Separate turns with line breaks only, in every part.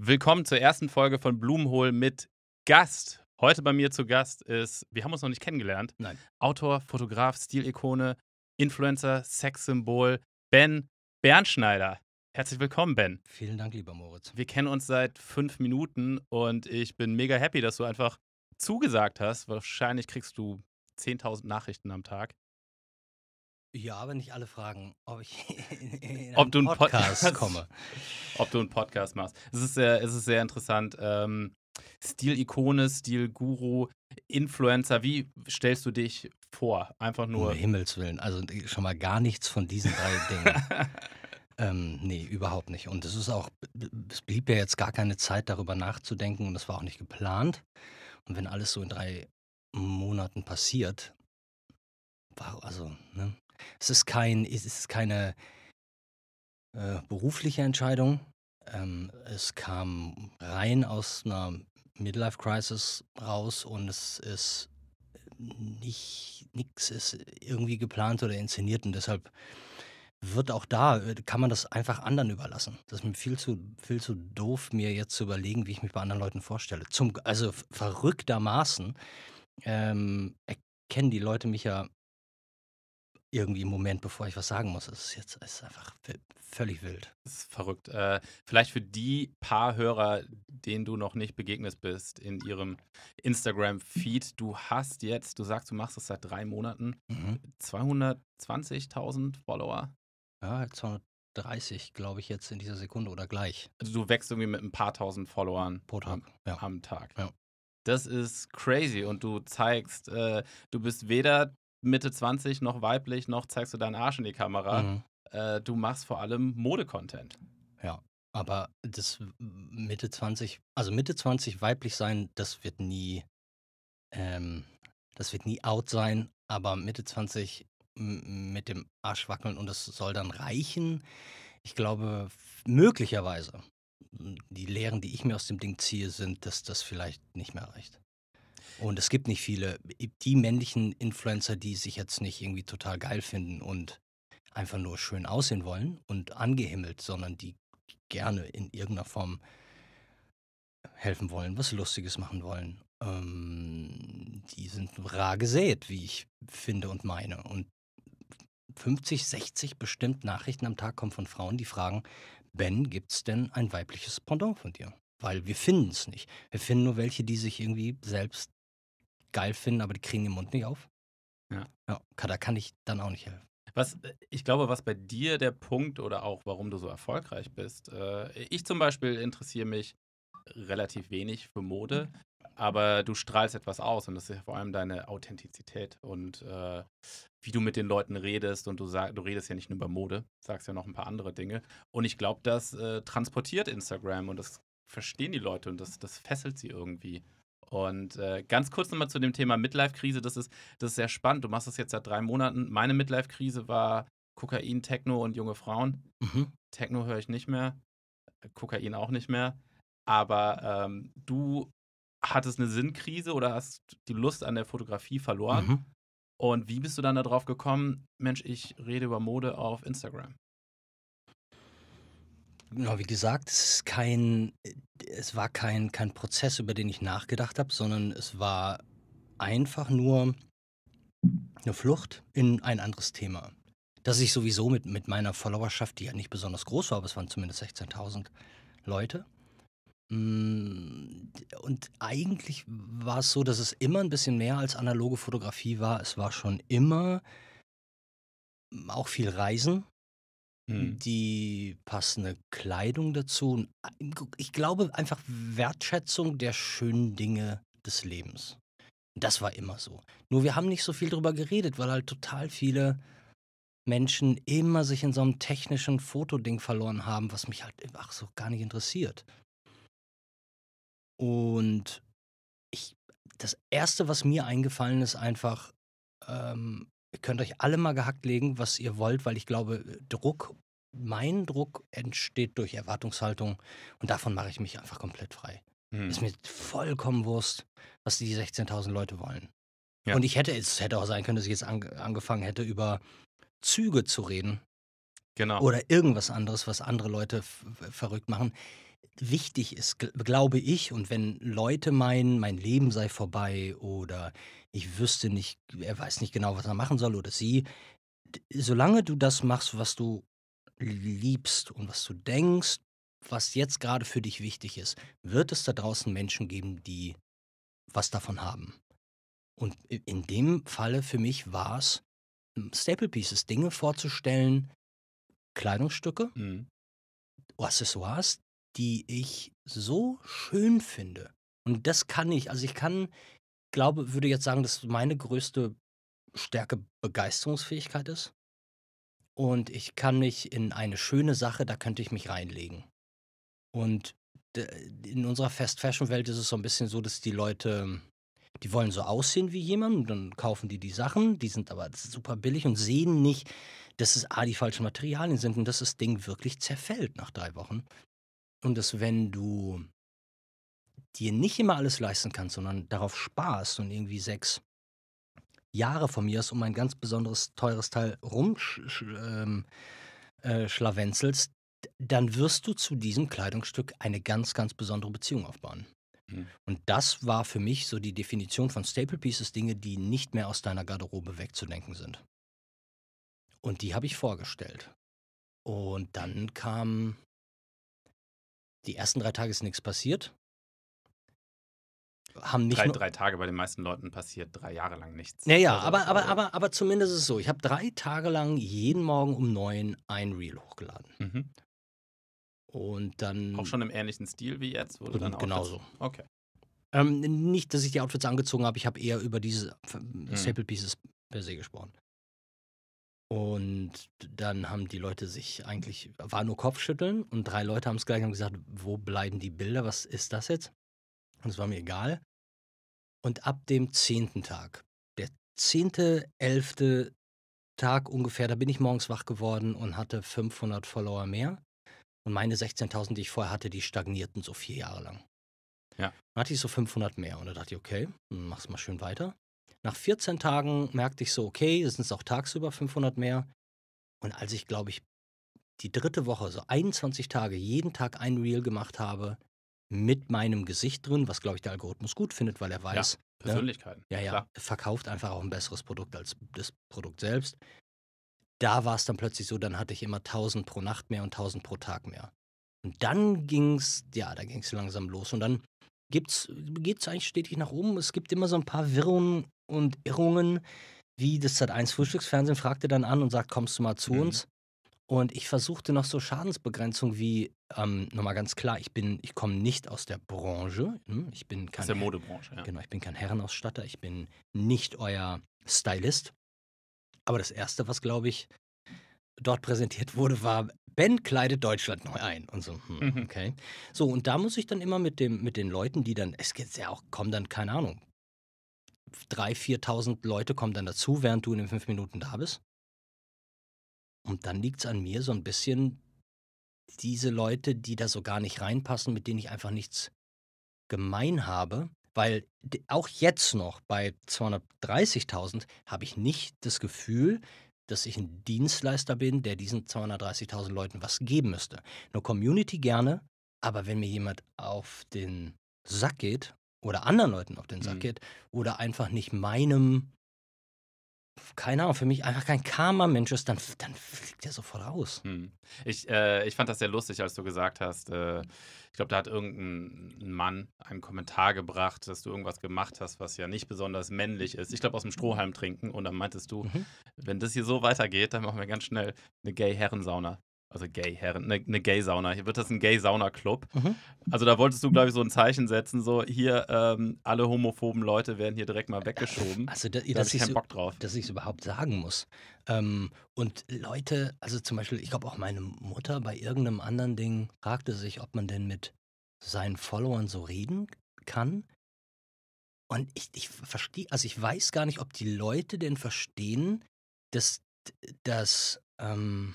Willkommen zur ersten Folge von Blumenhol mit Gast. Heute bei mir zu Gast ist, wir haben uns noch nicht kennengelernt, Nein. Autor, Fotograf, Stilikone, Influencer, Sexsymbol, Ben Bernschneider. Herzlich willkommen, Ben. Vielen Dank, lieber Moritz. Wir kennen uns seit fünf Minuten und ich bin mega happy, dass du einfach zugesagt hast. Wahrscheinlich kriegst du 10.000 Nachrichten am Tag.
Ja, wenn ich alle fragen, ob ich in, in ob einen Podcast, Podcast komme.
ob du einen Podcast machst. Es ist sehr, es ist sehr interessant. Ähm, Stil-Ikone, Stil-Guru, Influencer,
wie stellst du dich vor? Einfach nur. Um Himmels Willen, also äh, schon mal gar nichts von diesen drei Dingen. ähm, nee, überhaupt nicht. Und es ist auch, es blieb ja jetzt gar keine Zeit, darüber nachzudenken und das war auch nicht geplant. Und wenn alles so in drei Monaten passiert, war, also, ne, es ist, kein, es ist keine äh, berufliche Entscheidung. Ähm, es kam rein aus einer Midlife-Crisis raus und es ist nicht, nichts ist irgendwie geplant oder inszeniert und deshalb wird auch da, äh, kann man das einfach anderen überlassen. Das ist mir viel zu, viel zu doof, mir jetzt zu überlegen, wie ich mich bei anderen Leuten vorstelle. Zum, also verrücktermaßen ähm, erkennen die Leute mich ja irgendwie im Moment, bevor ich was sagen muss. Es ist jetzt ist einfach
völlig wild. Das ist verrückt. Äh, vielleicht für die paar Hörer, denen du noch nicht begegnet bist in ihrem Instagram-Feed, du hast jetzt, du sagst, du machst das seit drei Monaten, mhm. 220.000 Follower.
Ja, 230, glaube ich, jetzt in dieser Sekunde oder gleich. Also du wächst irgendwie mit ein paar
tausend Followern Pro Tag. Am, ja. am Tag. Ja. Das ist crazy und du zeigst, äh, du bist weder Mitte 20 noch weiblich, noch zeigst du deinen Arsch in die Kamera. Mhm. Äh, du machst vor allem Modecontent. Ja,
aber das Mitte 20, also Mitte 20 weiblich sein, das wird nie, ähm, das wird nie out sein, aber Mitte 20 mit dem Arsch wackeln und das soll dann reichen. Ich glaube, möglicherweise, die Lehren, die ich mir aus dem Ding ziehe, sind, dass das vielleicht nicht mehr reicht. Und es gibt nicht viele, die männlichen Influencer, die sich jetzt nicht irgendwie total geil finden und einfach nur schön aussehen wollen und angehimmelt, sondern die gerne in irgendeiner Form helfen wollen, was Lustiges machen wollen. Ähm, die sind rar gesät, wie ich finde und meine. Und 50, 60 bestimmt Nachrichten am Tag kommen von Frauen, die fragen, Ben, gibt es denn ein weibliches Pendant von dir? Weil wir finden es nicht. Wir finden nur welche, die sich irgendwie selbst geil finden, aber die kriegen den Mund nicht auf. Ja. ja da kann ich dann auch nicht helfen.
Was, äh, ich glaube, was bei dir der Punkt oder auch warum du so erfolgreich bist, äh, ich zum Beispiel interessiere mich relativ wenig für Mode, mhm. aber du strahlst etwas aus und das ist ja vor allem deine Authentizität und äh, wie du mit den Leuten redest und du, sag, du redest ja nicht nur über Mode, sagst ja noch ein paar andere Dinge. Und ich glaube, das äh, transportiert Instagram und das verstehen die Leute und das, das fesselt sie irgendwie. Und äh, ganz kurz nochmal zu dem Thema Midlife-Krise. Das ist, das ist sehr spannend. Du machst das jetzt seit drei Monaten. Meine Midlife-Krise war Kokain, Techno und junge Frauen. Mhm. Techno höre ich nicht mehr, Kokain auch nicht mehr. Aber ähm, du hattest eine Sinnkrise oder hast die Lust an der Fotografie verloren. Mhm. Und wie bist du dann darauf gekommen, Mensch, ich rede über Mode auf Instagram?
Ja, wie gesagt, es ist kein, äh, es war kein, kein Prozess, über den ich nachgedacht habe, sondern es war einfach nur eine Flucht in ein anderes Thema. Dass ich sowieso mit, mit meiner Followerschaft, die ja nicht besonders groß war, aber es waren zumindest 16.000 Leute. Mm, und eigentlich war es so, dass es immer ein bisschen mehr als analoge Fotografie war. Es war schon immer auch viel Reisen, Mhm. die passende Kleidung dazu. Ich glaube einfach Wertschätzung der schönen Dinge des Lebens. Das war immer so. Nur wir haben nicht so viel darüber geredet, weil halt total viele Menschen immer sich in so einem technischen Fotoding verloren haben, was mich halt einfach so gar nicht interessiert. Und ich, das erste, was mir eingefallen ist, einfach ähm, Ihr könnt euch alle mal gehackt legen, was ihr wollt, weil ich glaube, Druck, mein Druck entsteht durch Erwartungshaltung und davon mache ich mich einfach komplett frei. Hm. Ist mir vollkommen Wurst, was die 16.000 Leute wollen. Ja. Und ich hätte, es hätte auch sein können, dass ich jetzt angefangen hätte, über Züge zu reden. Genau. Oder irgendwas anderes, was andere Leute verrückt machen. Wichtig ist, gl glaube ich, und wenn Leute meinen, mein Leben sei vorbei oder ich wüsste nicht, er weiß nicht genau, was er machen soll oder sie. Solange du das machst, was du liebst und was du denkst, was jetzt gerade für dich wichtig ist, wird es da draußen Menschen geben, die was davon haben. Und in dem Falle für mich war es hm, Staple Pieces, Dinge vorzustellen, Kleidungsstücke, mhm. Accessoires, die ich so schön finde. Und das kann ich. Also ich kann glaube, würde jetzt sagen, dass meine größte Stärke Begeisterungsfähigkeit ist. Und ich kann mich in eine schöne Sache, da könnte ich mich reinlegen. Und äh, in unserer Fast-Fashion-Welt ist es so ein bisschen so, dass die Leute, die wollen so aussehen wie jemand, dann kaufen die die Sachen, die sind aber super billig und sehen nicht, dass es A, die falschen Materialien sind und dass das Ding wirklich zerfällt nach drei Wochen. Und dass wenn du dir nicht immer alles leisten kannst, sondern darauf sparst und irgendwie sechs Jahre von mir aus um ein ganz besonderes teures Teil rumschlawenzelst, ähm, äh, dann wirst du zu diesem Kleidungsstück eine ganz, ganz besondere Beziehung aufbauen. Mhm. Und das war für mich so die Definition von Staple Pieces, Dinge, die nicht mehr aus deiner Garderobe wegzudenken sind. Und die habe ich vorgestellt. Und dann kam die ersten drei Tage ist nichts passiert haben nicht. Drei, drei
Tage bei den meisten Leuten passiert drei Jahre lang nichts. Naja, also,
aber, aber, also aber, aber zumindest ist es so. Ich habe drei Tage lang jeden Morgen um neun ein Reel hochgeladen. Mhm. Und dann.
Auch schon im ähnlichen Stil wie jetzt? Wurde dann genau so.
Okay. Ähm, nicht, dass ich die Outfits angezogen habe, ich habe eher über diese mhm. Staple Pieces per se gesprochen. Und dann haben die Leute sich eigentlich, war nur Kopfschütteln und drei Leute haben es gleich gesagt, wo bleiben die Bilder, was ist das jetzt? Und es war mir egal. Und ab dem zehnten Tag, der zehnte, elfte Tag ungefähr, da bin ich morgens wach geworden und hatte 500 Follower mehr. Und meine 16.000, die ich vorher hatte, die stagnierten so vier Jahre lang. Ja. Dann hatte ich so 500 mehr und da dachte ich, okay, mach's mal schön weiter. Nach 14 Tagen merkte ich so, okay, es sind auch tagsüber 500 mehr. Und als ich, glaube ich, die dritte Woche, so 21 Tage, jeden Tag ein Reel gemacht habe, mit meinem Gesicht drin, was, glaube ich, der Algorithmus gut findet, weil er weiß. Ja, ne? Persönlichkeiten. Ne? Ja, ja. Klar. Verkauft einfach auch ein besseres Produkt als das Produkt selbst. Da war es dann plötzlich so, dann hatte ich immer 1000 pro Nacht mehr und 1000 pro Tag mehr. Und dann ging's, ja, da ging es langsam los. Und dann geht es eigentlich stetig nach oben. Es gibt immer so ein paar Wirrungen und Irrungen, wie das Sat1 Frühstücksfernsehen fragte dann an und sagt, kommst du mal zu mhm. uns? Und ich versuchte noch so Schadensbegrenzung wie, ähm, nochmal ganz klar, ich bin, ich komme nicht aus der Branche. Ne? Ich bin kein aus der Modebranche, ja. Genau, ich bin kein Herrenausstatter, ich bin nicht euer Stylist. Aber das Erste, was, glaube ich, dort präsentiert wurde, war, Ben kleidet Deutschland neu ein. Und so, hm, mhm. okay. So, und da muss ich dann immer mit, dem, mit den Leuten, die dann, es geht ja auch, kommen dann, keine Ahnung, 3.000, 4.000 Leute kommen dann dazu, während du in den fünf Minuten da bist. Und dann liegt es an mir so ein bisschen, diese Leute, die da so gar nicht reinpassen, mit denen ich einfach nichts gemein habe, weil auch jetzt noch bei 230.000 habe ich nicht das Gefühl, dass ich ein Dienstleister bin, der diesen 230.000 Leuten was geben müsste. Eine Community gerne, aber wenn mir jemand auf den Sack geht oder anderen Leuten auf den Sack mhm. geht oder einfach nicht meinem keine Ahnung, für mich einfach kein Karma-Mensch ist, dann, dann fliegt er sofort raus.
Hm. Ich, äh, ich fand das sehr lustig, als du gesagt hast, äh, ich glaube, da hat irgendein Mann einen Kommentar gebracht, dass du irgendwas gemacht hast, was ja nicht besonders männlich ist. Ich glaube, aus dem Strohhalm trinken. Und dann meintest du, mhm. wenn das hier so weitergeht, dann machen wir ganz schnell eine Gay-Herrensauna also Gay-Herren, eine ne, ne Gay-Sauna. Hier wird das ein Gay-Sauna-Club. Mhm. Also da wolltest du, glaube ich, so ein Zeichen setzen, so hier ähm, alle homophoben Leute werden hier direkt mal weggeschoben. Also da, da dass ich keinen
Bock drauf. Dass ich es überhaupt sagen muss. Ähm, und Leute, also zum Beispiel, ich glaube auch meine Mutter bei irgendeinem anderen Ding fragte sich, ob man denn mit seinen Followern so reden kann. Und ich, ich verstehe, also ich weiß gar nicht, ob die Leute denn verstehen, dass das, ähm,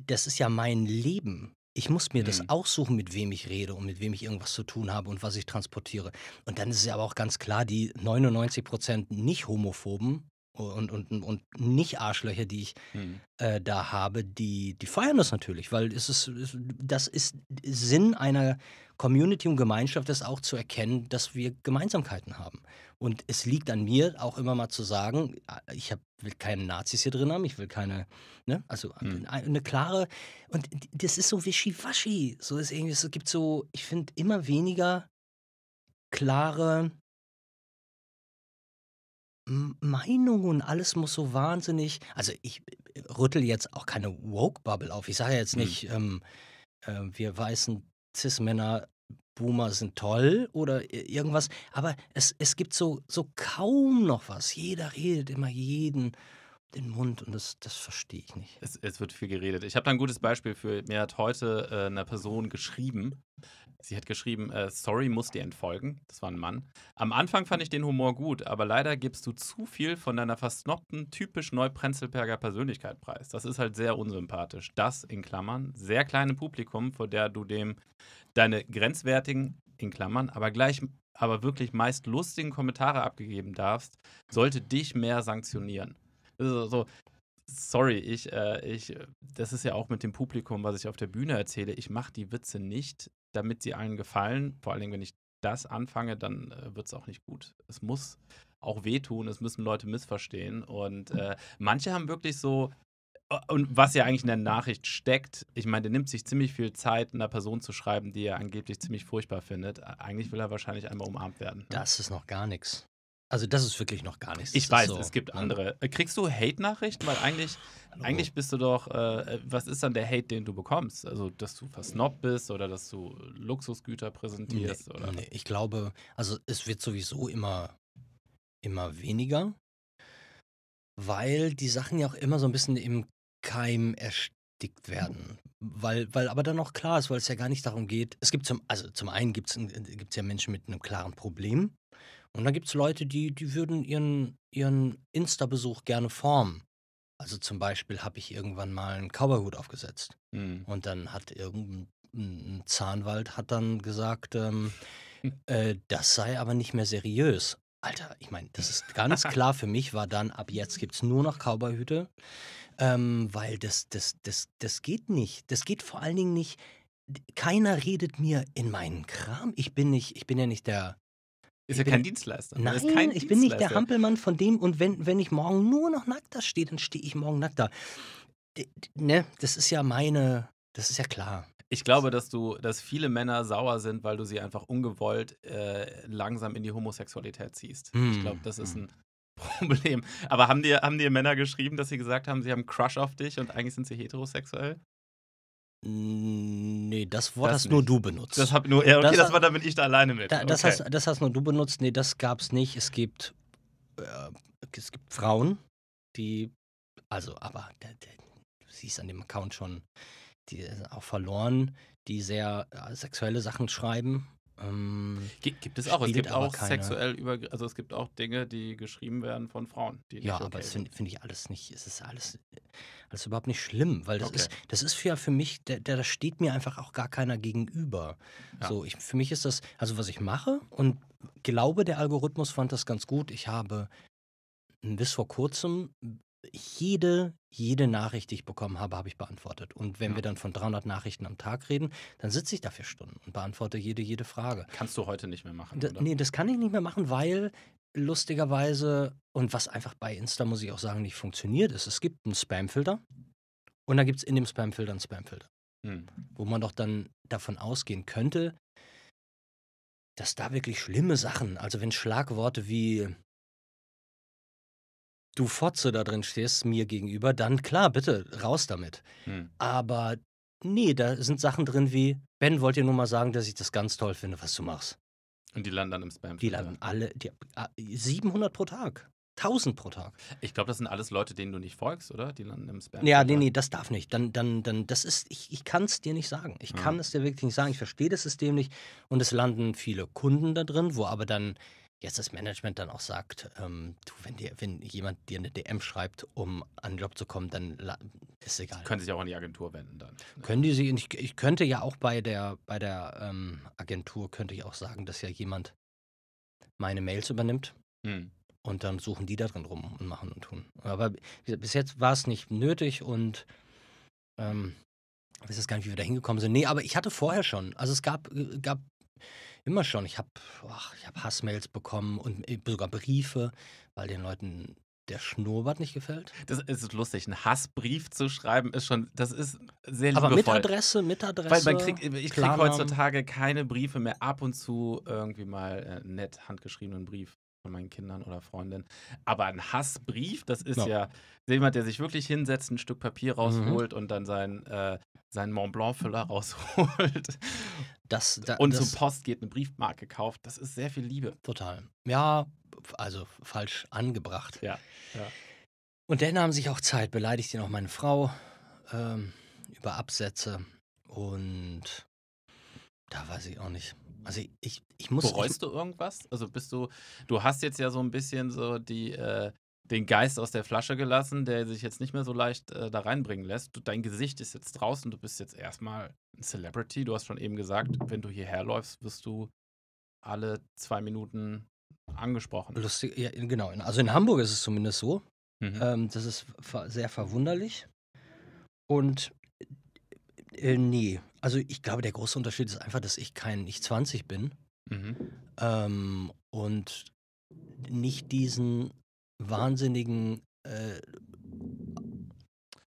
das ist ja mein Leben. Ich muss mir mhm. das aussuchen, mit wem ich rede und mit wem ich irgendwas zu tun habe und was ich transportiere. Und dann ist es aber auch ganz klar, die 99 nicht homophoben und, und, und Nicht-Arschlöcher, die ich hm. äh, da habe, die, die feiern das natürlich, weil es ist, das ist Sinn einer Community und Gemeinschaft, das auch zu erkennen, dass wir Gemeinsamkeiten haben. Und es liegt an mir, auch immer mal zu sagen, äh, ich hab, will keine Nazis hier drin haben, ich will keine, ne? also hm. eine klare, und das ist so wischiwaschi, so ist irgendwie, es gibt so, ich finde immer weniger klare, Meinung und alles muss so wahnsinnig. Also ich äh, rüttel jetzt auch keine Woke-Bubble auf. Ich sage jetzt hm. nicht, mhm. ähm, äh, wir weißen Cis-Männer, Boomer sind toll oder irgendwas, aber es, es gibt so, so kaum noch was. Jeder redet immer jeden den Mund und das, das verstehe ich nicht.
Es, es, wird viel geredet. Ich habe da ein gutes Beispiel für. Mir hat heute äh, eine Person geschrieben, Sie hat geschrieben, äh, sorry, muss dir entfolgen. Das war ein Mann. Am Anfang fand ich den Humor gut, aber leider gibst du zu viel von deiner versnobten, typisch Neuprenzelberger Persönlichkeit preis. Das ist halt sehr unsympathisch. Das, in Klammern, sehr kleine Publikum, vor der du dem deine grenzwertigen, in Klammern, aber gleich aber wirklich meist lustigen Kommentare abgegeben darfst, sollte dich mehr sanktionieren. Also, so, sorry, ich, äh, ich, das ist ja auch mit dem Publikum, was ich auf der Bühne erzähle. Ich mache die Witze nicht damit sie allen gefallen. Vor allen Dingen, wenn ich das anfange, dann äh, wird es auch nicht gut. Es muss auch wehtun, es müssen Leute missverstehen. Und hm. äh, manche haben wirklich so, äh, und was ja eigentlich in der Nachricht steckt, ich meine, der nimmt sich ziemlich viel Zeit, einer Person zu schreiben, die er angeblich ziemlich furchtbar findet. Äh, eigentlich will er wahrscheinlich einmal umarmt werden. Ne? Das ist noch gar nichts. Also
das ist wirklich noch
gar nichts. Ich weiß, so, es gibt ne? andere. Äh, kriegst du Hate-Nachrichten? Weil eigentlich, oh. eigentlich bist du doch, äh, äh, was ist dann der Hate, den du bekommst? Also, dass du versnobbt bist oder
dass du Luxusgüter präsentierst? Nee, oder? Nee, ich glaube, also es wird sowieso immer, immer weniger, weil die Sachen ja auch immer so ein bisschen im Keim erstickt werden. Weil, weil aber dann auch klar ist, weil es ja gar nicht darum geht, es gibt zum, also zum einen gibt es äh, ja Menschen mit einem klaren Problem, und dann gibt es Leute, die, die würden ihren, ihren Insta-Besuch gerne formen. Also zum Beispiel habe ich irgendwann mal einen Cowboyhut aufgesetzt. Mhm. Und dann hat irgendein Zahnwald hat dann gesagt, ähm, äh, das sei aber nicht mehr seriös. Alter, ich meine, das ist ganz klar für mich, war dann, ab jetzt gibt es nur noch Cowboyhüte, ähm, weil das, das, das, das geht nicht. Das geht vor allen Dingen nicht. Keiner redet mir in meinen Kram. Ich bin nicht, ich bin ja nicht der, ist ja kein Dienstleister. Nein, ich bin nicht der Hampelmann von dem und wenn, wenn ich morgen nur noch nackt da stehe, dann stehe ich morgen nackt da. Ne, das ist ja meine, das ist ja klar.
Ich glaube, dass du, dass viele Männer sauer sind, weil du sie einfach ungewollt äh, langsam in die Homosexualität ziehst. Hm. Ich glaube, das ist hm. ein Problem. Aber haben dir, haben dir Männer geschrieben, dass sie gesagt haben, sie haben einen Crush auf dich und eigentlich sind sie heterosexuell?
Nee, das Wort das hast nicht. nur du benutzt. Das hab nur, ja, okay, das, das war, da bin ich da alleine mit. Da, okay. das, hast, das hast nur du benutzt. Nee, das gab's nicht. Es gibt, äh, es gibt Frauen, die, also, aber du siehst an dem Account schon, die sind auch verloren, die sehr äh, sexuelle Sachen schreiben ähm, gibt es auch. Es gibt auch keine. sexuell
über, also es gibt auch Dinge, die geschrieben werden von Frauen. ja, okay aber das finde
find ich alles nicht. Es ist alles, alles überhaupt nicht schlimm, weil das okay. ist, das ist für, für mich, da, da steht mir einfach auch gar keiner gegenüber. Ja. So, ich, für mich ist das, also was ich mache und glaube, der Algorithmus fand das ganz gut. Ich habe bis vor kurzem jede, jede Nachricht, die ich bekommen habe, habe ich beantwortet. Und wenn ja. wir dann von 300 Nachrichten am Tag reden, dann sitze ich dafür Stunden und beantworte jede, jede Frage. Kannst du heute nicht mehr machen, da, Nee, das kann ich nicht mehr machen, weil lustigerweise und was einfach bei Insta, muss ich auch sagen, nicht funktioniert ist, es gibt einen Spamfilter und da gibt es in dem Spamfilter einen Spamfilter. Hm. Wo man doch dann davon ausgehen könnte, dass da wirklich schlimme Sachen, also wenn Schlagworte wie du Fotze da drin stehst mir gegenüber, dann klar, bitte, raus damit. Hm. Aber nee, da sind Sachen drin wie, Ben, wollt ihr nur mal sagen, dass ich das ganz toll finde, was du machst. Und die landen dann im Spam. Die landen alle, die, 700 ah, pro Tag. 1000 pro Tag.
Ich glaube, das sind alles Leute, denen du nicht folgst, oder? Die landen im Spam. Ja, nee,
nee, das darf nicht. Dann, dann, dann, das ist, ich, ich kann es dir nicht sagen. Ich ja. Hm. kann es dir wirklich nicht sagen. Ich verstehe das System nicht. Und es landen viele Kunden da drin, wo aber dann jetzt das Management dann auch sagt, ähm, du, wenn, dir, wenn jemand dir eine DM schreibt, um an den Job zu kommen, dann ist egal. Können sich auch an die Agentur wenden dann. Ne? Können die sich, ich, ich, könnte ja auch bei der, bei der ähm, Agentur, könnte ich auch sagen, dass ja jemand meine Mails übernimmt. Hm. Und dann suchen die da drin rum und machen und tun. Aber bis jetzt war es nicht nötig und ähm, ich weiß jetzt gar nicht, wie wir da hingekommen sind. Nee, aber ich hatte vorher schon. Also es gab, äh, gab Immer schon. Ich habe hab Hassmails bekommen und äh, sogar Briefe, weil den Leuten der Schnurrbart nicht gefällt? Das ist lustig. Ein
Hassbrief zu schreiben ist schon, das ist sehr liebevoll. Aber mit Adresse, mit Adresse. Weil man kriegt, äh, ich kriege heutzutage keine Briefe mehr ab und zu irgendwie mal äh, nett handgeschriebenen Brief von meinen Kindern oder Freundinnen. Aber ein Hassbrief, das ist no. ja jemand, der sich wirklich hinsetzt, ein Stück Papier mhm. rausholt mhm. und dann seinen, äh, seinen Mont Blanc-Füller rausholt. Das, da, und das, zur Post geht, eine Briefmarke kauft. Das ist sehr viel Liebe. Total.
Ja, also falsch angebracht. Ja. ja. Und dann haben sich auch Zeit, beleidigt ihn auch meine Frau ähm, über Absätze und da weiß ich auch nicht. Also ich, ich, ich muss. Bereust ich,
du irgendwas? Also bist du, du hast jetzt ja so ein bisschen so die, äh, den Geist aus der Flasche gelassen, der sich jetzt nicht mehr so leicht äh, da reinbringen lässt. Du, dein Gesicht ist jetzt draußen, du bist jetzt erstmal ein Celebrity. Du hast schon eben gesagt, wenn du hierher läufst, wirst du alle zwei Minuten angesprochen.
Lustig, ja, genau. Also in Hamburg ist es zumindest so. Mhm. Ähm, das ist sehr verwunderlich. Und äh, nee, also ich glaube, der große Unterschied ist einfach, dass ich kein, ich 20 bin mhm. ähm, und nicht diesen wahnsinnigen äh,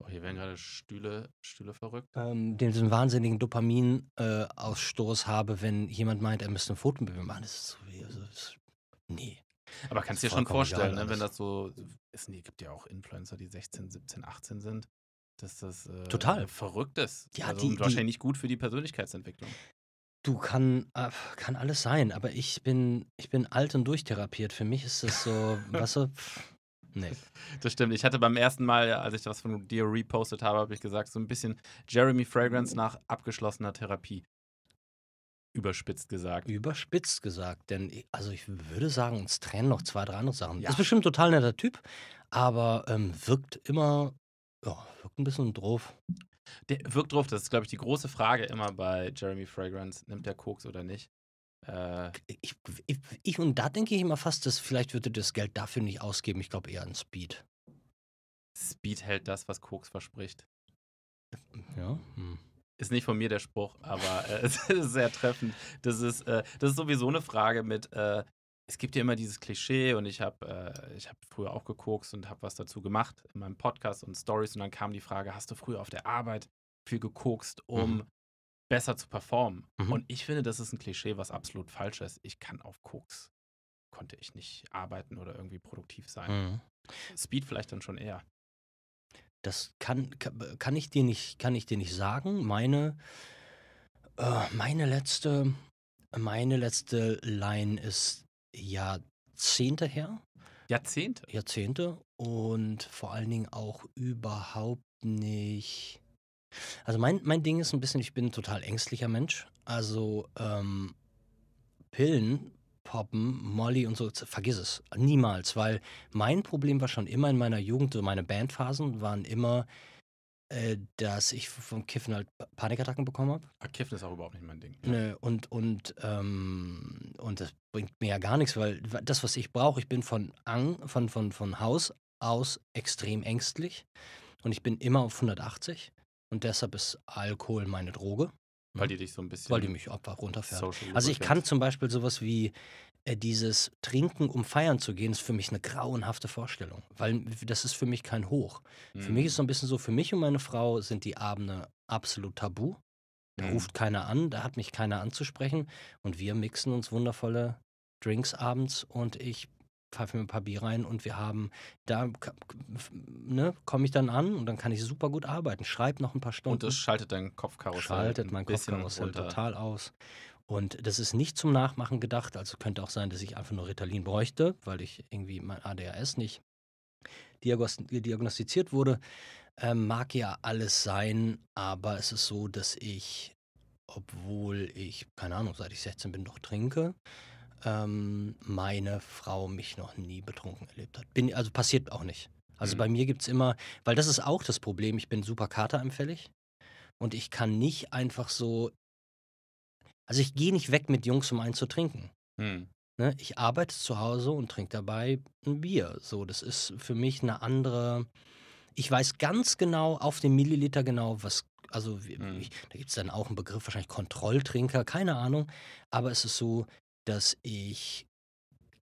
Oh, hier werden gerade Stühle, Stühle verrückt.
Ähm, diesen wahnsinnigen Dopaminausstoß äh, habe, wenn jemand meint, er müsste ein Foto machen. Das ist so wie, also, ist, nee.
Aber kannst du dir schon vorstellen, egal, ne, wenn das so ist, Es gibt ja auch Influencer, die 16, 17, 18 sind, dass das äh, total verrückt ist. Ja, also die, wahrscheinlich die, nicht gut für die Persönlichkeitsentwicklung.
Du kann, äh, kann alles sein, aber ich bin, ich bin alt und durchtherapiert. Für mich ist das so, weißt du, pff,
nee. Das stimmt. Ich hatte beim ersten Mal, als ich das von dir repostet habe, habe ich gesagt, so ein bisschen Jeremy Fragrance nach abgeschlossener Therapie.
Überspitzt gesagt. Überspitzt gesagt, denn also ich würde sagen, uns tränen noch zwei, drei andere Sachen. Ja. Ist bestimmt ein total netter Typ, aber ähm, wirkt immer ja, wirkt ein bisschen drauf.
Der wirkt drauf, das ist, glaube ich, die große Frage immer bei Jeremy
Fragrance. Nimmt der Koks oder nicht? Äh, ich, ich, ich, und da denke ich immer fast, dass vielleicht würde das Geld dafür nicht ausgeben. Ich glaube eher an Speed. Speed hält das, was Koks verspricht. Ja.
Hm. Ist nicht von mir der Spruch, aber äh, es ist sehr treffend. Das ist, äh, das ist sowieso eine Frage mit, äh, es gibt ja immer dieses Klischee und ich habe äh, hab früher auch gekokst und habe was dazu gemacht in meinem Podcast und Stories und dann kam die Frage, hast du früher auf der Arbeit viel gekokst, um mhm. besser zu performen? Mhm. Und ich finde, das ist ein Klischee, was absolut falsch ist. Ich kann auf Koks, konnte ich nicht arbeiten oder irgendwie produktiv sein. Mhm. Speed vielleicht dann schon eher.
Das kann, kann, ich, dir nicht, kann ich dir nicht sagen. Meine, äh, meine letzte... Meine letzte Line ist Jahrzehnte her. Jahrzehnte? Jahrzehnte und vor allen Dingen auch überhaupt nicht. Also mein, mein Ding ist ein bisschen, ich bin ein total ängstlicher Mensch. Also ähm, Pillen, Poppen, Molly und so, vergiss es. Niemals, weil mein Problem war schon immer in meiner Jugend, so meine Bandphasen waren immer, äh, dass ich vom Kiffen halt Panikattacken bekommen habe. Ah, Kiffen ist auch überhaupt nicht mein Ding. Ja. Nö, und, und, ähm, und das bringt mir ja gar nichts, weil das, was ich brauche, ich bin von, Ang, von, von, von Haus aus extrem ängstlich und ich bin immer auf 180 und deshalb ist Alkohol meine Droge. Weil ne? die dich so ein bisschen. Weil die mich einfach runterfährt. Also ich kann zum Beispiel sowas wie äh, dieses Trinken, um feiern zu gehen, ist für mich eine grauenhafte Vorstellung, weil das ist für mich kein Hoch. Mhm. Für mich ist es so mhm. ein bisschen so, für mich und meine Frau sind die Abende absolut tabu. Da mhm. ruft keiner an, da hat mich keiner anzusprechen und wir mixen uns wundervolle Drinks abends und ich pfeife mir ein paar Bier rein und wir haben, da ne, komme ich dann an und dann kann ich super gut arbeiten, schreibe noch ein paar Stunden. Und das schaltet deinen Kopfkarussell. Schaltet mein Kopfkarussell runter. total aus. Und das ist nicht zum Nachmachen gedacht. Also könnte auch sein, dass ich einfach nur Ritalin bräuchte, weil ich irgendwie mein ADHS nicht diagnostiziert wurde. Ähm, mag ja alles sein, aber es ist so, dass ich, obwohl ich, keine Ahnung, seit ich 16 bin, noch trinke, ähm, meine Frau mich noch nie betrunken erlebt hat. Bin, also passiert auch nicht. Also mhm. bei mir gibt es immer, weil das ist auch das Problem, ich bin super katerempfällig und ich kann nicht einfach so also ich gehe nicht weg mit Jungs, um einen zu trinken. Hm. Ne? Ich arbeite zu Hause und trinke dabei ein Bier. So, das ist für mich eine andere. Ich weiß ganz genau auf dem Milliliter genau, was. Also hm. ich, da gibt es dann auch einen Begriff, wahrscheinlich Kontrolltrinker, keine Ahnung. Aber es ist so, dass ich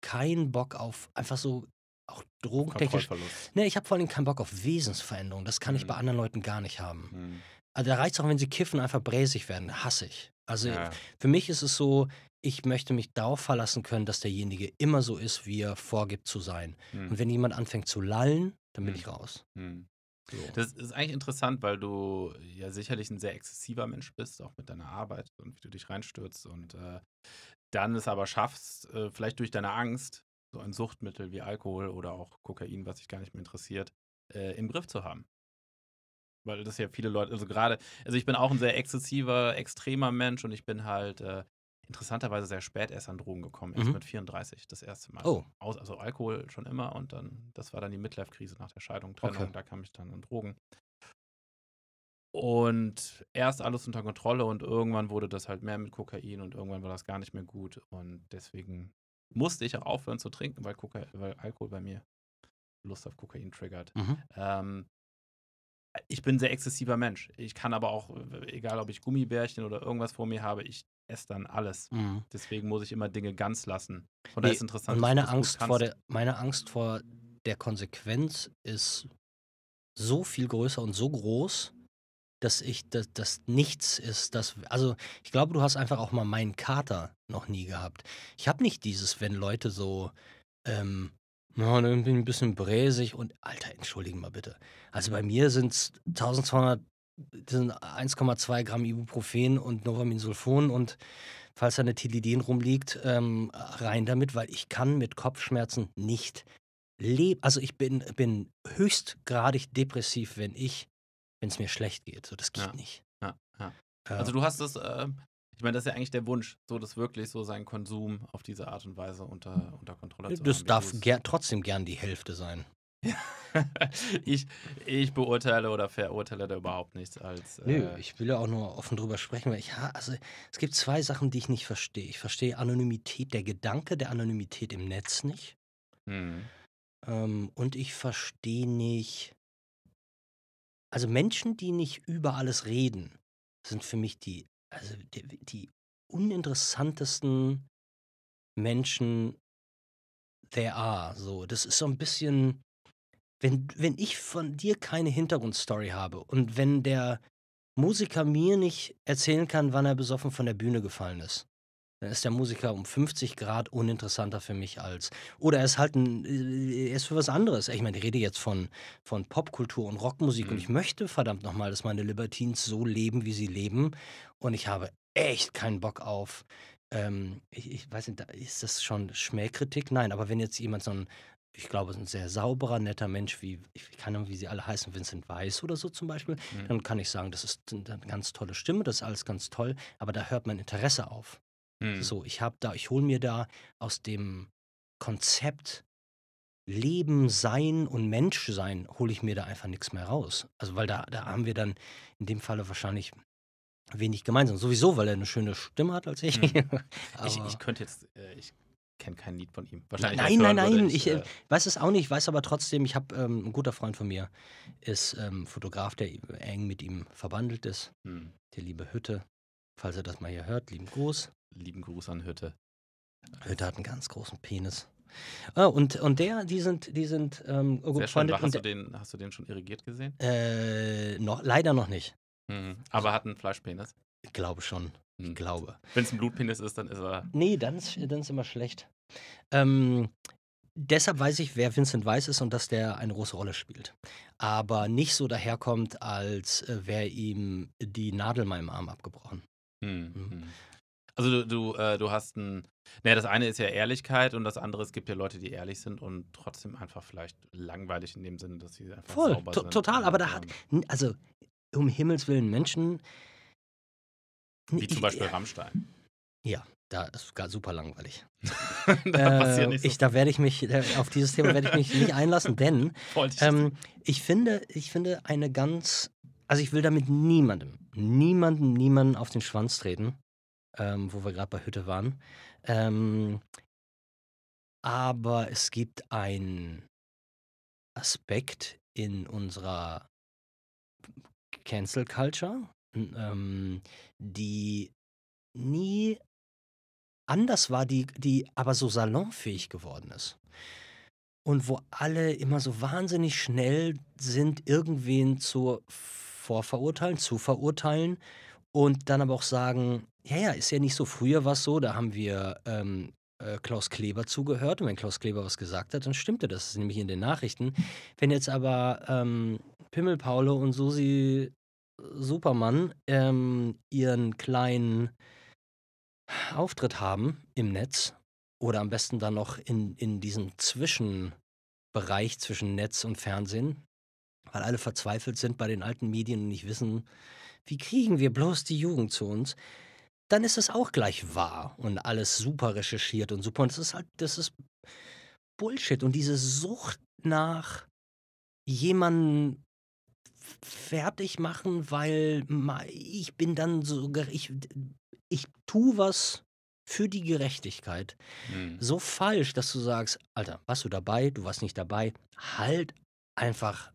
keinen Bock auf einfach so auch drogentechnisch. Ne, ich habe vor allem keinen Bock auf Wesensveränderung. Das kann ich hm. bei anderen Leuten gar nicht haben. Mhm. Also da reicht es auch, wenn sie kiffen, einfach bräsig werden. Hasse ich. Also äh, ja. für mich ist es so, ich möchte mich darauf verlassen können, dass derjenige immer so ist, wie er vorgibt zu sein. Mhm. Und wenn jemand anfängt zu lallen, dann bin mhm. ich raus.
Mhm. So. Das ist eigentlich interessant, weil du ja sicherlich ein sehr exzessiver Mensch bist, auch mit deiner Arbeit und wie du dich reinstürzt und äh, dann es aber schaffst, äh, vielleicht durch deine Angst, so ein Suchtmittel wie Alkohol oder auch Kokain, was dich gar nicht mehr interessiert, äh, im Griff zu haben weil das ja viele Leute, also gerade, also ich bin auch ein sehr exzessiver, extremer Mensch und ich bin halt äh, interessanterweise sehr spät erst an Drogen gekommen, erst mhm. mit 34 das erste Mal. Oh. also Alkohol schon immer und dann, das war dann die Midlife-Krise nach der Scheidung, Trennung, okay. da kam ich dann an Drogen. Und erst alles unter Kontrolle und irgendwann wurde das halt mehr mit Kokain und irgendwann war das gar nicht mehr gut und deswegen musste ich auch aufhören zu trinken, weil, Koka weil Alkohol bei mir Lust auf Kokain triggert. Mhm. Ähm, ich bin ein sehr exzessiver Mensch. Ich kann aber auch, äh, egal ob ich Gummibärchen oder irgendwas vor mir habe, ich esse dann alles. Mhm. Deswegen muss ich immer Dinge ganz lassen. Und nee, ist interessant. Und meine, Angst vor der,
meine Angst vor der Konsequenz ist so viel größer und so groß, dass ich dass, dass nichts ist, dass also ich glaube, du hast einfach auch mal meinen Kater noch nie gehabt. Ich habe nicht dieses, wenn Leute so ähm, ja, und irgendwie ein bisschen bräsig und Alter, entschuldigen mal bitte. Also bei mir sind es 1200, sind 1,2 Gramm Ibuprofen und Novaminsulfon und falls da eine Tilidin rumliegt, ähm, rein damit, weil ich kann mit Kopfschmerzen nicht leben. Also ich bin, bin höchstgradig depressiv, wenn ich, wenn es mir schlecht geht. So, das geht ja, nicht. Ja, ja. Also du hast
das, äh, ich meine, das ist ja eigentlich der Wunsch, so dass wirklich so sein Konsum auf diese Art und Weise unter, unter Kontrolle zu haben. Das darf ger
trotzdem gern die Hälfte sein.
ich, ich beurteile oder verurteile da überhaupt nichts als. Äh Nö, ich
will ja auch nur offen drüber sprechen, weil ich, also es gibt zwei Sachen, die ich nicht verstehe. Ich verstehe Anonymität, der Gedanke der Anonymität im Netz nicht. Hm. Ähm, und ich verstehe nicht. Also Menschen, die nicht über alles reden, sind für mich die also die, die uninteressantesten Menschen there are. So, das ist so ein bisschen, wenn, wenn ich von dir keine Hintergrundstory habe und wenn der Musiker mir nicht erzählen kann, wann er besoffen von der Bühne gefallen ist, dann ist der Musiker um 50 Grad uninteressanter für mich als. Oder er ist halt ein, äh, er ist für was anderes. Ich meine, ich rede jetzt von, von Popkultur und Rockmusik mhm. und ich möchte verdammt nochmal, dass meine Libertines so leben, wie sie leben. Und ich habe echt keinen Bock auf. Ähm, ich, ich, weiß nicht, ist das schon Schmähkritik? Nein, aber wenn jetzt jemand so ein, ich glaube, ein sehr sauberer, netter Mensch, wie, ich kann nicht, wie sie alle heißen, Vincent Weiss oder so zum Beispiel, mhm. dann kann ich sagen, das ist eine ganz tolle Stimme, das ist alles ganz toll, aber da hört mein Interesse auf. Mhm. So, ich habe da, ich hole mir da aus dem Konzept Leben, Sein und Menschsein, hole ich mir da einfach nichts mehr raus. Also, weil da, da haben wir dann in dem Falle wahrscheinlich wenig gemeinsam. Sowieso, weil er eine schöne Stimme hat als ich. Mhm. ich, ich,
könnte jetzt, äh, ich kenne kein Lied von ihm. Wahrscheinlich nein, nein, nein. Ich, ich äh, äh,
weiß es auch nicht, weiß aber trotzdem, ich habe ähm, ein guter Freund von mir, ist ähm, Fotograf, der eng mit ihm verbandelt ist, mhm. der liebe Hütte. Falls ihr das mal hier hört, lieben Gruß. Lieben Gruß an Hütte. Hütte hat einen ganz großen Penis. Ah, und, und der, die sind, die sind ähm, oh gut befreundet. Hast, du
den, hast du den schon irrigiert
gesehen? Äh, noch, leider noch
nicht. Mhm. Aber hat einen Fleischpenis? Ich glaube schon. Ich mhm. glaube.
Wenn es ein Blutpenis ist, dann ist er. Nee, dann ist, dann ist immer schlecht. Ähm, deshalb weiß ich, wer Vincent Weiss ist und dass der eine große Rolle spielt. Aber nicht so daherkommt, als äh, wäre ihm die Nadel mal im Arm abgebrochen. Mhm.
Also du, du, äh, du hast ein, naja, das eine ist ja Ehrlichkeit und das andere, es gibt ja Leute, die ehrlich sind und trotzdem einfach vielleicht langweilig in dem Sinne, dass sie einfach Voll, sauber to total, aber
da hat, ähm also um Himmels Willen Menschen. Wie zum Beispiel ich, Rammstein. Ja, da ist gar super langweilig. da passiert äh, ich, Da werde ich mich, auf dieses Thema werde ich mich nicht einlassen, denn ähm, ich, finde, ich finde eine ganz, also ich will damit niemandem niemanden, niemanden auf den Schwanz treten, ähm, wo wir gerade bei Hütte waren. Ähm, aber es gibt einen Aspekt in unserer Cancel Culture, ähm, die nie anders war, die, die aber so salonfähig geworden ist. Und wo alle immer so wahnsinnig schnell sind, irgendwen zur vorverurteilen, zu verurteilen und dann aber auch sagen, ja, ja, ist ja nicht so, früher was so, da haben wir ähm, äh, Klaus Kleber zugehört und wenn Klaus Kleber was gesagt hat, dann stimmte das, das ist nämlich in den Nachrichten. Wenn jetzt aber ähm, Pimmel Paule und Susi Supermann ähm, ihren kleinen Auftritt haben im Netz oder am besten dann noch in, in diesem Zwischenbereich zwischen Netz und Fernsehen, weil alle verzweifelt sind bei den alten Medien und nicht wissen, wie kriegen wir bloß die Jugend zu uns, dann ist es auch gleich wahr und alles super recherchiert und super. Und das ist halt, das ist Bullshit. Und diese Sucht nach jemanden fertig machen, weil ich bin dann so, ich, ich tue was für die Gerechtigkeit. Mhm. So falsch, dass du sagst, Alter, warst du dabei, du warst nicht dabei, halt einfach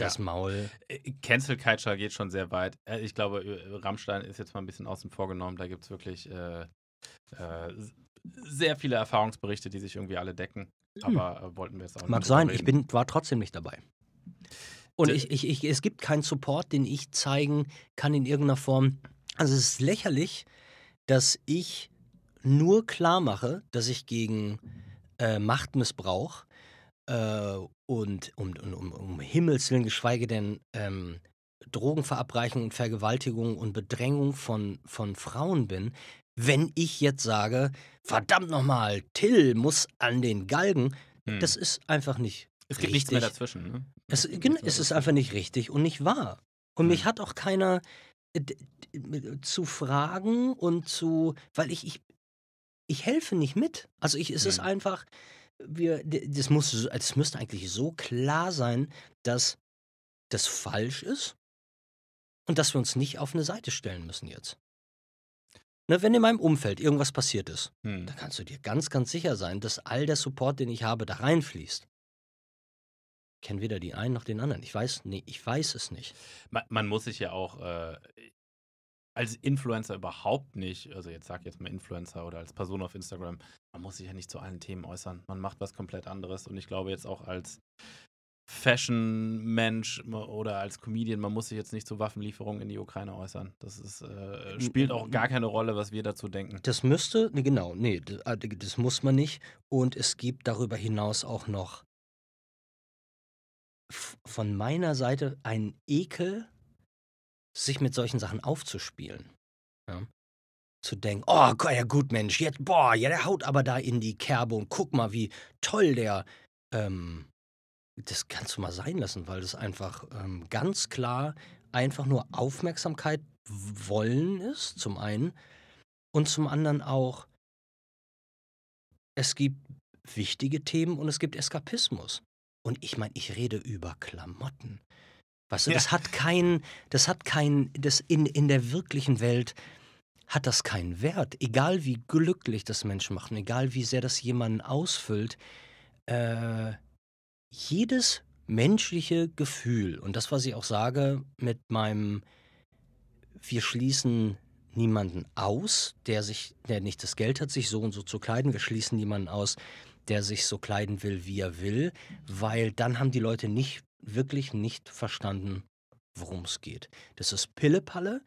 das ja. Maul.
Äh, Cancel Culture geht schon sehr weit. Äh, ich glaube, Rammstein ist jetzt mal ein bisschen außen vor genommen. Da gibt es wirklich äh, äh, sehr viele Erfahrungsberichte, die sich irgendwie alle decken.
Hm. Aber äh, wollten wir es auch Mag sein, ich bin, war trotzdem nicht dabei. Und ich, ich, ich, es gibt keinen Support, den ich zeigen kann in irgendeiner Form. Also es ist lächerlich, dass ich nur klar mache, dass ich gegen äh, Machtmissbrauch äh, und um, um, um Himmels Willen, geschweige denn ähm, Drogenverabreichung und Vergewaltigung und Bedrängung von, von Frauen bin, wenn ich jetzt sage, verdammt nochmal, Till muss an den Galgen, hm. das ist einfach nicht. richtig. Es gibt richtig. nichts mehr dazwischen. Ne? Es, es, ist einfach nicht richtig und nicht wahr. Und hm. mich hat auch keiner äh, äh, zu fragen und zu, weil ich, ich, ich helfe nicht mit. Also ich, es hm. ist einfach, wir, das, muss, das müsste eigentlich so klar sein, dass das falsch ist und dass wir uns nicht auf eine Seite stellen müssen jetzt. Ne, wenn in meinem Umfeld irgendwas passiert ist, hm. dann kannst du dir ganz, ganz sicher sein, dass all der Support, den ich habe, da reinfließt. Ich kenne weder die einen noch den anderen. Ich weiß, nee, ich weiß es nicht. Man, man muss sich ja auch
äh, als Influencer überhaupt nicht, also jetzt sag jetzt mal Influencer oder als Person auf Instagram, man muss sich ja nicht zu allen Themen äußern. Man macht was komplett anderes und ich glaube jetzt auch als Fashion-Mensch oder als Comedian, man muss sich jetzt nicht zu Waffenlieferungen in die Ukraine äußern. Das ist, äh, spielt auch gar keine Rolle, was
wir dazu denken. Das müsste, nee, genau, nee, ah, das muss man nicht. Und es gibt darüber hinaus auch noch von meiner Seite einen Ekel sich mit solchen Sachen aufzuspielen. Ja? Zu denken, oh, ja gut, Mensch, jetzt, boah, ja, der haut aber da in die Kerbe und guck mal, wie toll der, ähm, das kannst du mal sein lassen, weil das einfach ähm, ganz klar einfach nur Aufmerksamkeit wollen ist, zum einen, und zum anderen auch, es gibt wichtige Themen und es gibt Eskapismus. Und ich meine, ich rede über Klamotten. Weißt du, ja. das hat kein, das hat kein, das in, in der wirklichen Welt hat das keinen Wert. Egal wie glücklich das Menschen macht und egal wie sehr das jemanden ausfüllt, äh, jedes menschliche Gefühl, und das, was ich auch sage mit meinem, wir schließen niemanden aus, der sich, der nicht das Geld hat, sich so und so zu kleiden, wir schließen niemanden aus, der sich so kleiden will, wie er will, weil dann haben die Leute nicht wirklich nicht verstanden, worum es geht. Das ist Pillepalle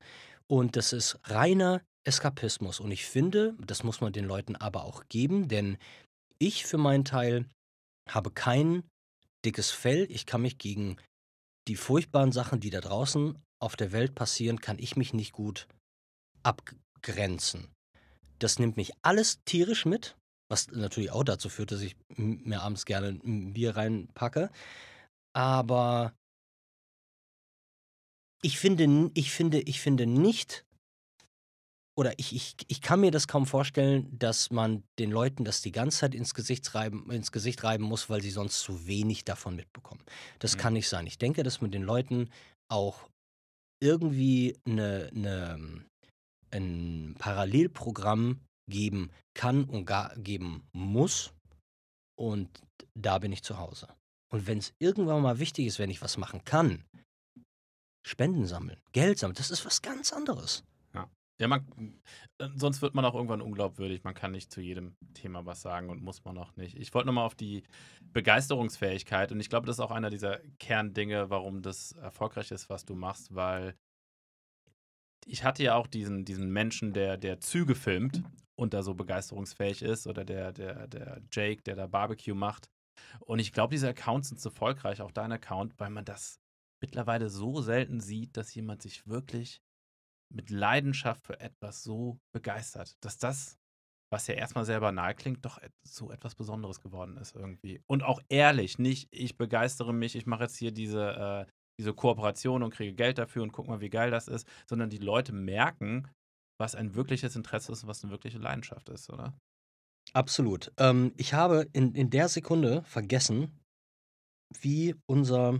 und das ist reiner Eskapismus. Und ich finde, das muss man den Leuten aber auch geben, denn ich für meinen Teil habe kein dickes Fell. Ich kann mich gegen die furchtbaren Sachen, die da draußen auf der Welt passieren, kann ich mich nicht gut abgrenzen. Das nimmt mich alles tierisch mit, was natürlich auch dazu führt, dass ich mir abends gerne ein Bier reinpacke. Aber ich finde, ich finde, ich finde nicht, oder ich, ich, ich kann mir das kaum vorstellen, dass man den Leuten das die ganze Zeit ins Gesicht reiben, ins Gesicht reiben muss, weil sie sonst zu wenig davon mitbekommen. Das mhm. kann nicht sein. Ich denke, dass man den Leuten auch irgendwie eine, eine, ähm, ein Parallelprogramm geben kann und geben muss. Und da bin ich zu Hause. Und wenn es irgendwann mal wichtig ist, wenn ich was machen kann, Spenden sammeln, Geld sammeln, das ist was ganz anderes. Ja, ja man, äh,
sonst wird man auch irgendwann unglaubwürdig. Man kann nicht zu jedem Thema was sagen und muss man auch nicht. Ich wollte nochmal auf die Begeisterungsfähigkeit und ich glaube, das ist auch einer dieser Kerndinge, warum das erfolgreich ist, was du machst, weil ich hatte ja auch diesen, diesen Menschen, der, der Züge filmt und da so begeisterungsfähig ist oder der, der, der Jake, der da Barbecue macht und ich glaube, diese Accounts sind so erfolgreich, auch dein Account, weil man das mittlerweile so selten sieht, dass jemand sich wirklich mit Leidenschaft für etwas so begeistert, dass das, was ja erstmal sehr banal klingt, doch so etwas Besonderes geworden ist irgendwie. Und auch ehrlich, nicht ich begeistere mich, ich mache jetzt hier diese, äh, diese Kooperation und kriege Geld dafür und guck mal, wie geil das ist, sondern die Leute merken, was ein wirkliches Interesse ist und was eine wirkliche Leidenschaft ist, oder?
Absolut. Ähm, ich habe in, in der Sekunde vergessen, wie unser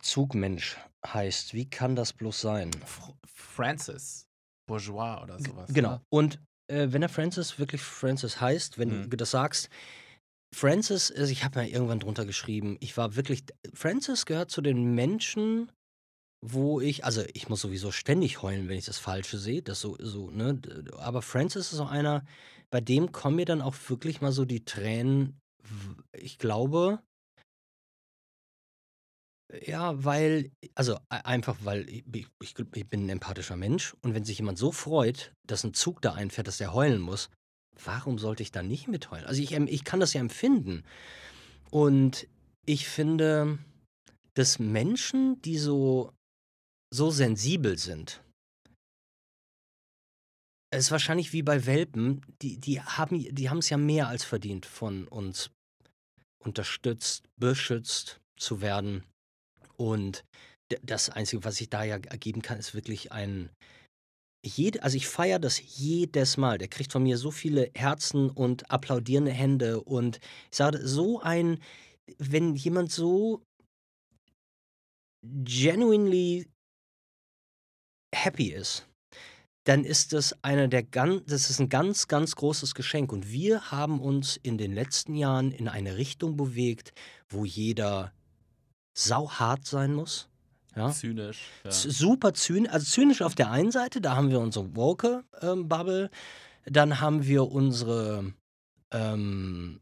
Zugmensch heißt. Wie kann das bloß sein? Fr
Francis Bourgeois oder sowas. G genau. Ne?
Und äh, wenn er Francis wirklich Francis heißt, wenn mhm. du das sagst, Francis, also ich habe mir irgendwann drunter geschrieben, ich war wirklich, Francis gehört zu den Menschen, wo ich, also ich muss sowieso ständig heulen, wenn ich das Falsche sehe, das so, so, ne, aber Francis ist so einer, bei dem kommen mir dann auch wirklich mal so die Tränen. Ich glaube, ja, weil, also e-, einfach, weil ich, ich, ich, bin ein empathischer Mensch und wenn sich jemand so freut, dass ein Zug da einfährt, dass der heulen muss, warum sollte ich da nicht mitheulen? Also ich, ich kann das ja empfinden. Und ich finde, dass Menschen, die so, so sensibel sind, es ist wahrscheinlich wie bei Welpen, die, die haben die es ja mehr als verdient, von uns unterstützt, beschützt zu werden. Und das Einzige, was ich da ja ergeben kann, ist wirklich ein. Jed, also ich feiere das jedes Mal. Der kriegt von mir so viele Herzen und applaudierende Hände. Und ich sage, so ein, wenn jemand so genuinely happy ist, dann ist das, einer der ganz, das ist ein ganz, ganz großes Geschenk. Und wir haben uns in den letzten Jahren in eine Richtung bewegt, wo jeder sauhart sein muss. Ja? Zynisch. Ja. Super zynisch. Also zynisch auf der einen Seite, da haben wir unsere woke ähm, Bubble, dann haben wir unsere ähm,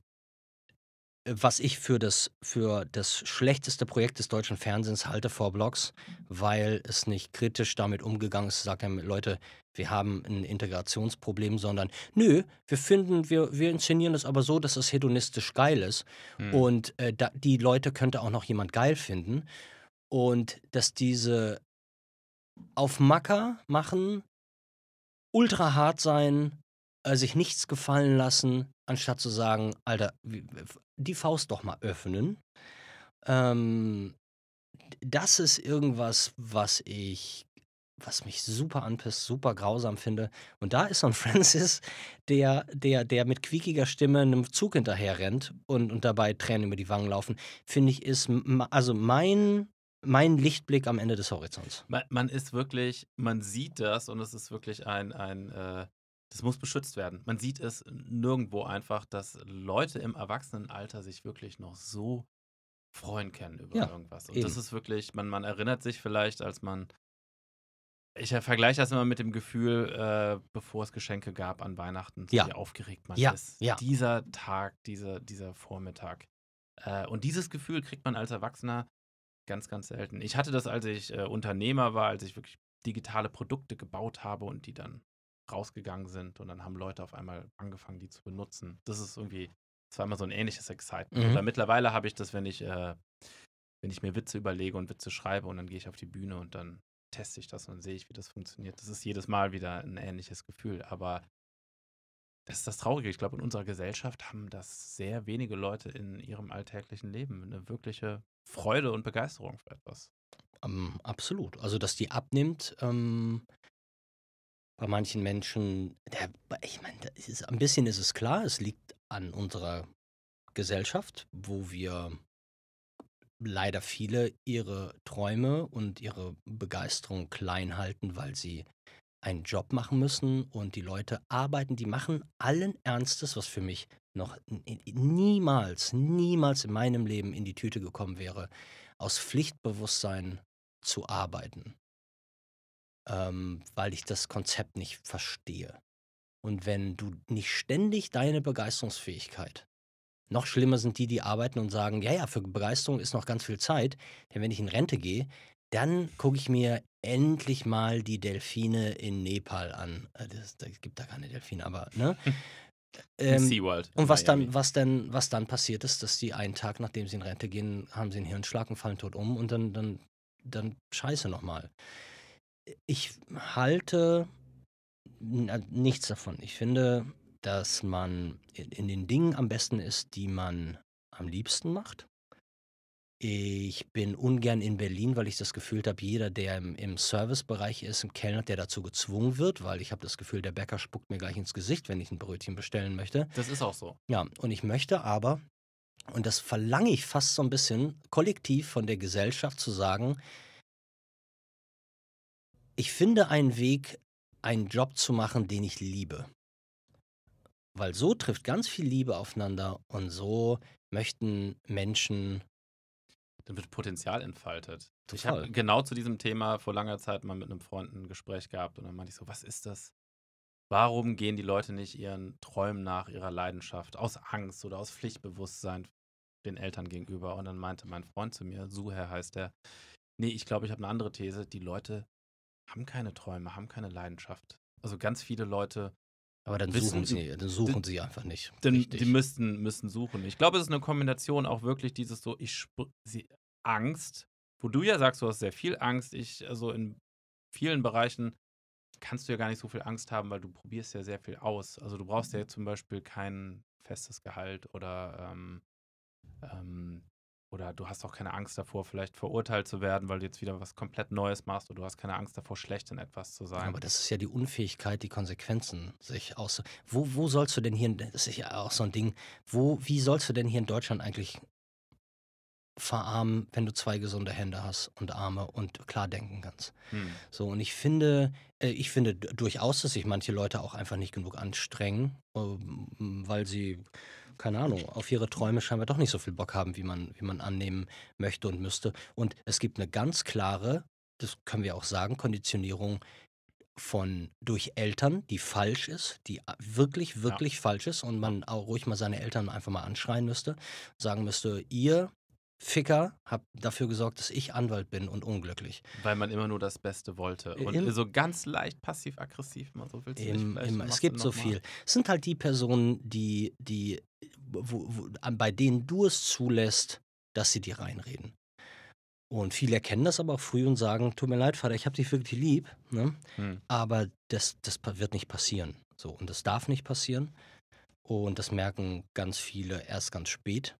was ich für das, für das schlechteste Projekt des deutschen Fernsehens halte, vor Blogs, weil es nicht kritisch damit umgegangen ist, sagt haben, ähm, Leute, wir haben ein Integrationsproblem, sondern nö, wir finden, wir, wir inszenieren das aber so, dass es hedonistisch geil ist. Mhm. Und äh, da, die Leute könnte auch noch jemand geil finden. Und dass diese auf Macker machen, ultra hart sein, äh, sich nichts gefallen lassen, anstatt zu sagen, Alter, die Faust doch mal öffnen. Ähm, das ist irgendwas, was ich, was mich super anpisst, super grausam finde. Und da ist so ein Francis, der, der, der mit quiekiger Stimme einem Zug hinterher rennt und, und dabei Tränen über die Wangen laufen, finde ich, ist also mein mein Lichtblick am Ende des Horizonts. Man,
man, ist wirklich, man sieht das und es ist wirklich ein, ein äh, das muss beschützt werden. Man sieht es nirgendwo einfach, dass Leute im Erwachsenenalter sich wirklich noch so freuen können über ja, irgendwas. Und eben. das ist wirklich, man, man erinnert sich vielleicht, als man. Ich vergleiche das immer mit dem Gefühl, äh, bevor es Geschenke gab an Weihnachten, ja. wie aufgeregt man ja, ist. Ja. Dieser Tag, dieser, dieser Vormittag. Äh, und dieses Gefühl kriegt man als Erwachsener ganz, ganz selten. Ich hatte das, als ich äh, Unternehmer war, als ich wirklich digitale Produkte gebaut habe und die dann rausgegangen sind und dann haben Leute auf einmal angefangen, die zu benutzen. Das ist irgendwie zweimal so ein ähnliches Excitement. Mhm. Oder mittlerweile habe ich das, wenn ich, äh, wenn ich mir Witze überlege und Witze schreibe und dann gehe ich auf die Bühne und dann teste ich das und sehe ich, wie das funktioniert. Das ist jedes Mal wieder ein ähnliches Gefühl. Aber das ist das Traurige. Ich glaube, in unserer Gesellschaft haben das sehr wenige Leute in ihrem alltäglichen Leben eine wirkliche Freude und Begeisterung für etwas.
Um, ähm, absolut. Also, dass die abnimmt, ähm, bei manchen Menschen, der, ich meine, ein bisschen ist es klar, es liegt an unserer Gesellschaft, wo wir leider viele ihre Träume und ihre Begeisterung klein halten, weil sie einen Job machen müssen und die Leute arbeiten, die machen allen Ernstes, was für mich noch niemals, niemals in meinem Leben in die Tüte gekommen wäre, aus Pflichtbewusstsein zu arbeiten ähm, weil ich das Konzept nicht verstehe. Und wenn du nicht ständig deine Begeisterungsfähigkeit, noch schlimmer sind die, die arbeiten und sagen, ja, ja, für Begeisterung ist noch ganz viel Zeit, denn wenn ich in Rente gehe, dann gucke ich mir endlich mal die Delfine in Nepal an. Es äh, gibt da keine Delfine, aber ne? ähm, SeaWorld. Und was dann, was dann, was dann passiert ist, dass die einen Tag, nachdem sie in Rente gehen, haben sie einen Hirnschlag und fallen tot um und dann, dann, dann scheiße nochmal ich halte äh, nichts davon. Ich finde, dass man in den Dingen am besten ist, die man am liebsten macht. Ich bin ungern in Berlin, weil ich das Gefühl habe, jeder, der im, im Servicebereich ist, im Kellner, der dazu gezwungen wird, weil ich habe das Gefühl, der Bäcker spuckt mir gleich ins Gesicht, wenn ich ein Brötchen bestellen möchte. Das ist auch so. Ja, und ich möchte aber, und das verlange ich fast so ein bisschen kollektiv von der Gesellschaft zu sagen, ich finde einen Weg, einen Job zu machen, den ich liebe. Weil so trifft ganz viel Liebe aufeinander und so möchten Menschen. Dann wird Potenzial entfaltet. Total. Ich
habe genau zu diesem Thema vor langer Zeit mal mit einem Freund ein Gespräch gehabt und dann meinte ich so, was ist das? Warum gehen die Leute nicht ihren Träumen nach, ihrer Leidenschaft, aus Angst oder aus Pflichtbewusstsein den Eltern gegenüber? Und dann meinte mein Freund zu mir, Suher heißt er, nee, ich glaube, ich habe eine andere These, die Leute haben keine Träume, haben keine Leidenschaft. Also ganz viele Leute. Aber dann wissen, suchen sie, dann suchen sie einfach nicht. Dann, die müssten, müssten suchen. Ich glaube, es ist eine Kombination auch wirklich dieses so, ich sie, Angst, wo du ja sagst, du hast sehr viel Angst. Ich, also in vielen Bereichen kannst du ja gar nicht so viel Angst haben, weil du probierst ja sehr viel aus. Also du brauchst ja mhm. zum Beispiel kein festes Gehalt oder ähm, ähm, oder du hast auch keine Angst davor, vielleicht verurteilt zu werden, weil du jetzt
wieder was komplett Neues machst oder du hast keine Angst davor, schlecht in etwas zu sein. Aber das ist ja die Unfähigkeit, die Konsequenzen sich aus. Wo, wo sollst du denn hier, das ist ja auch so ein Ding, wo, wie sollst du denn hier in Deutschland eigentlich verarmen, wenn du zwei gesunde Hände hast und Arme und klar denken kannst. Hm. So, und ich finde, äh, ich finde durchaus, dass sich manche Leute auch einfach nicht genug anstrengen, ähm, weil sie keine Ahnung, auf ihre Träume scheinbar doch nicht so viel Bock haben, wie man, wie man annehmen möchte und müsste. Und es gibt eine ganz klare, das können wir auch sagen, Konditionierung von durch Eltern, die falsch ist, die wirklich, wirklich ja. falsch ist und man auch ruhig mal seine Eltern einfach mal anschreien müsste, sagen müsste, ihr Ficker habt dafür gesorgt, dass ich Anwalt bin und unglücklich.
Weil man immer nur das Beste wollte. Und Im, so ganz leicht passiv-aggressiv, man so willst du es nicht. Im, es gibt so viel.
Es sind halt die Personen, die, die wo, wo, bei denen du es zulässt, dass sie dir reinreden. Und viele erkennen das aber auch früh und sagen, tut mir leid, Vater, ich habe dich wirklich lieb, ne? hm. aber das, das wird nicht passieren. So, und das darf nicht passieren. Und das merken ganz viele erst ganz spät.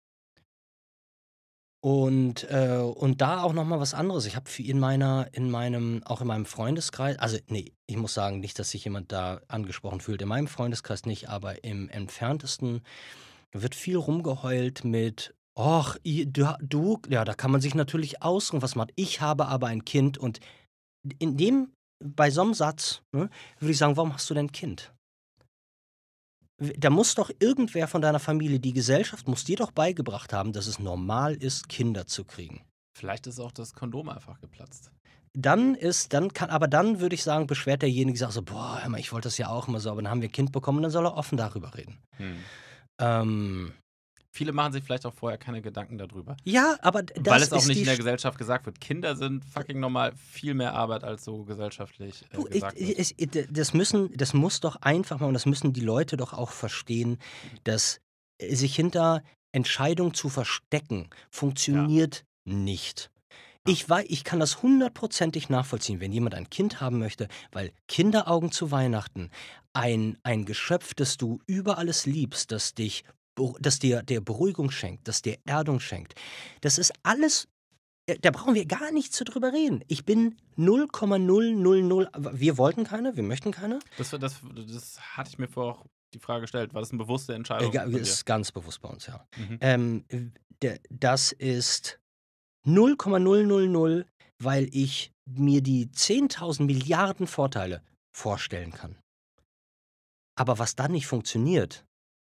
Und, äh, und da auch nochmal was anderes. Ich habe in meiner, in meinem, auch in meinem Freundeskreis, also nee, ich muss sagen, nicht, dass sich jemand da angesprochen fühlt, in meinem Freundeskreis nicht, aber im entferntesten wird viel rumgeheult mit, och, du, ja, da kann man sich natürlich ausruhen, was man hat. Ich habe aber ein Kind und in dem, bei so einem Satz, ne, würde ich sagen, warum hast du denn ein Kind? Da muss doch irgendwer von deiner Familie, die Gesellschaft muss dir doch beigebracht haben, dass es normal ist, Kinder zu kriegen. Vielleicht ist auch das Kondom einfach geplatzt dann ist, dann kann, aber dann würde ich sagen, beschwert derjenige, sagt so, boah, hör mal, ich wollte das ja auch immer so, aber dann haben wir ein Kind bekommen, dann soll er offen darüber reden. Hm. Ähm, Viele
machen sich vielleicht auch vorher keine Gedanken darüber. Ja, aber das Weil es auch nicht in der Gesellschaft gesagt wird. Kinder sind fucking nochmal viel mehr Arbeit als so gesellschaftlich äh, du, gesagt
ich, wird. Ich, ich, das, müssen, das muss doch einfach mal, und das müssen die Leute doch auch verstehen, dass äh, sich hinter Entscheidung zu verstecken funktioniert ja. nicht. Ich weiß, ich kann das hundertprozentig nachvollziehen, wenn jemand ein Kind haben möchte, weil Kinderaugen zu Weihnachten, ein, ein Geschöpf, das du über alles liebst, das dich, das dir der Beruhigung schenkt, das dir Erdung schenkt, das ist alles äh, da brauchen wir gar nicht zu drüber reden. Ich bin 0,000. Wir wollten keine, wir möchten keine. Das, das,
das hatte ich mir vor auch die Frage gestellt. War das eine bewusste Entscheidung? Äh, ist ganz bewusst bei uns, ja.
Mhm. Ähm, das ist 0,000, weil ich mir die 10.000 Milliarden Vorteile vorstellen kann. Aber was dann nicht funktioniert,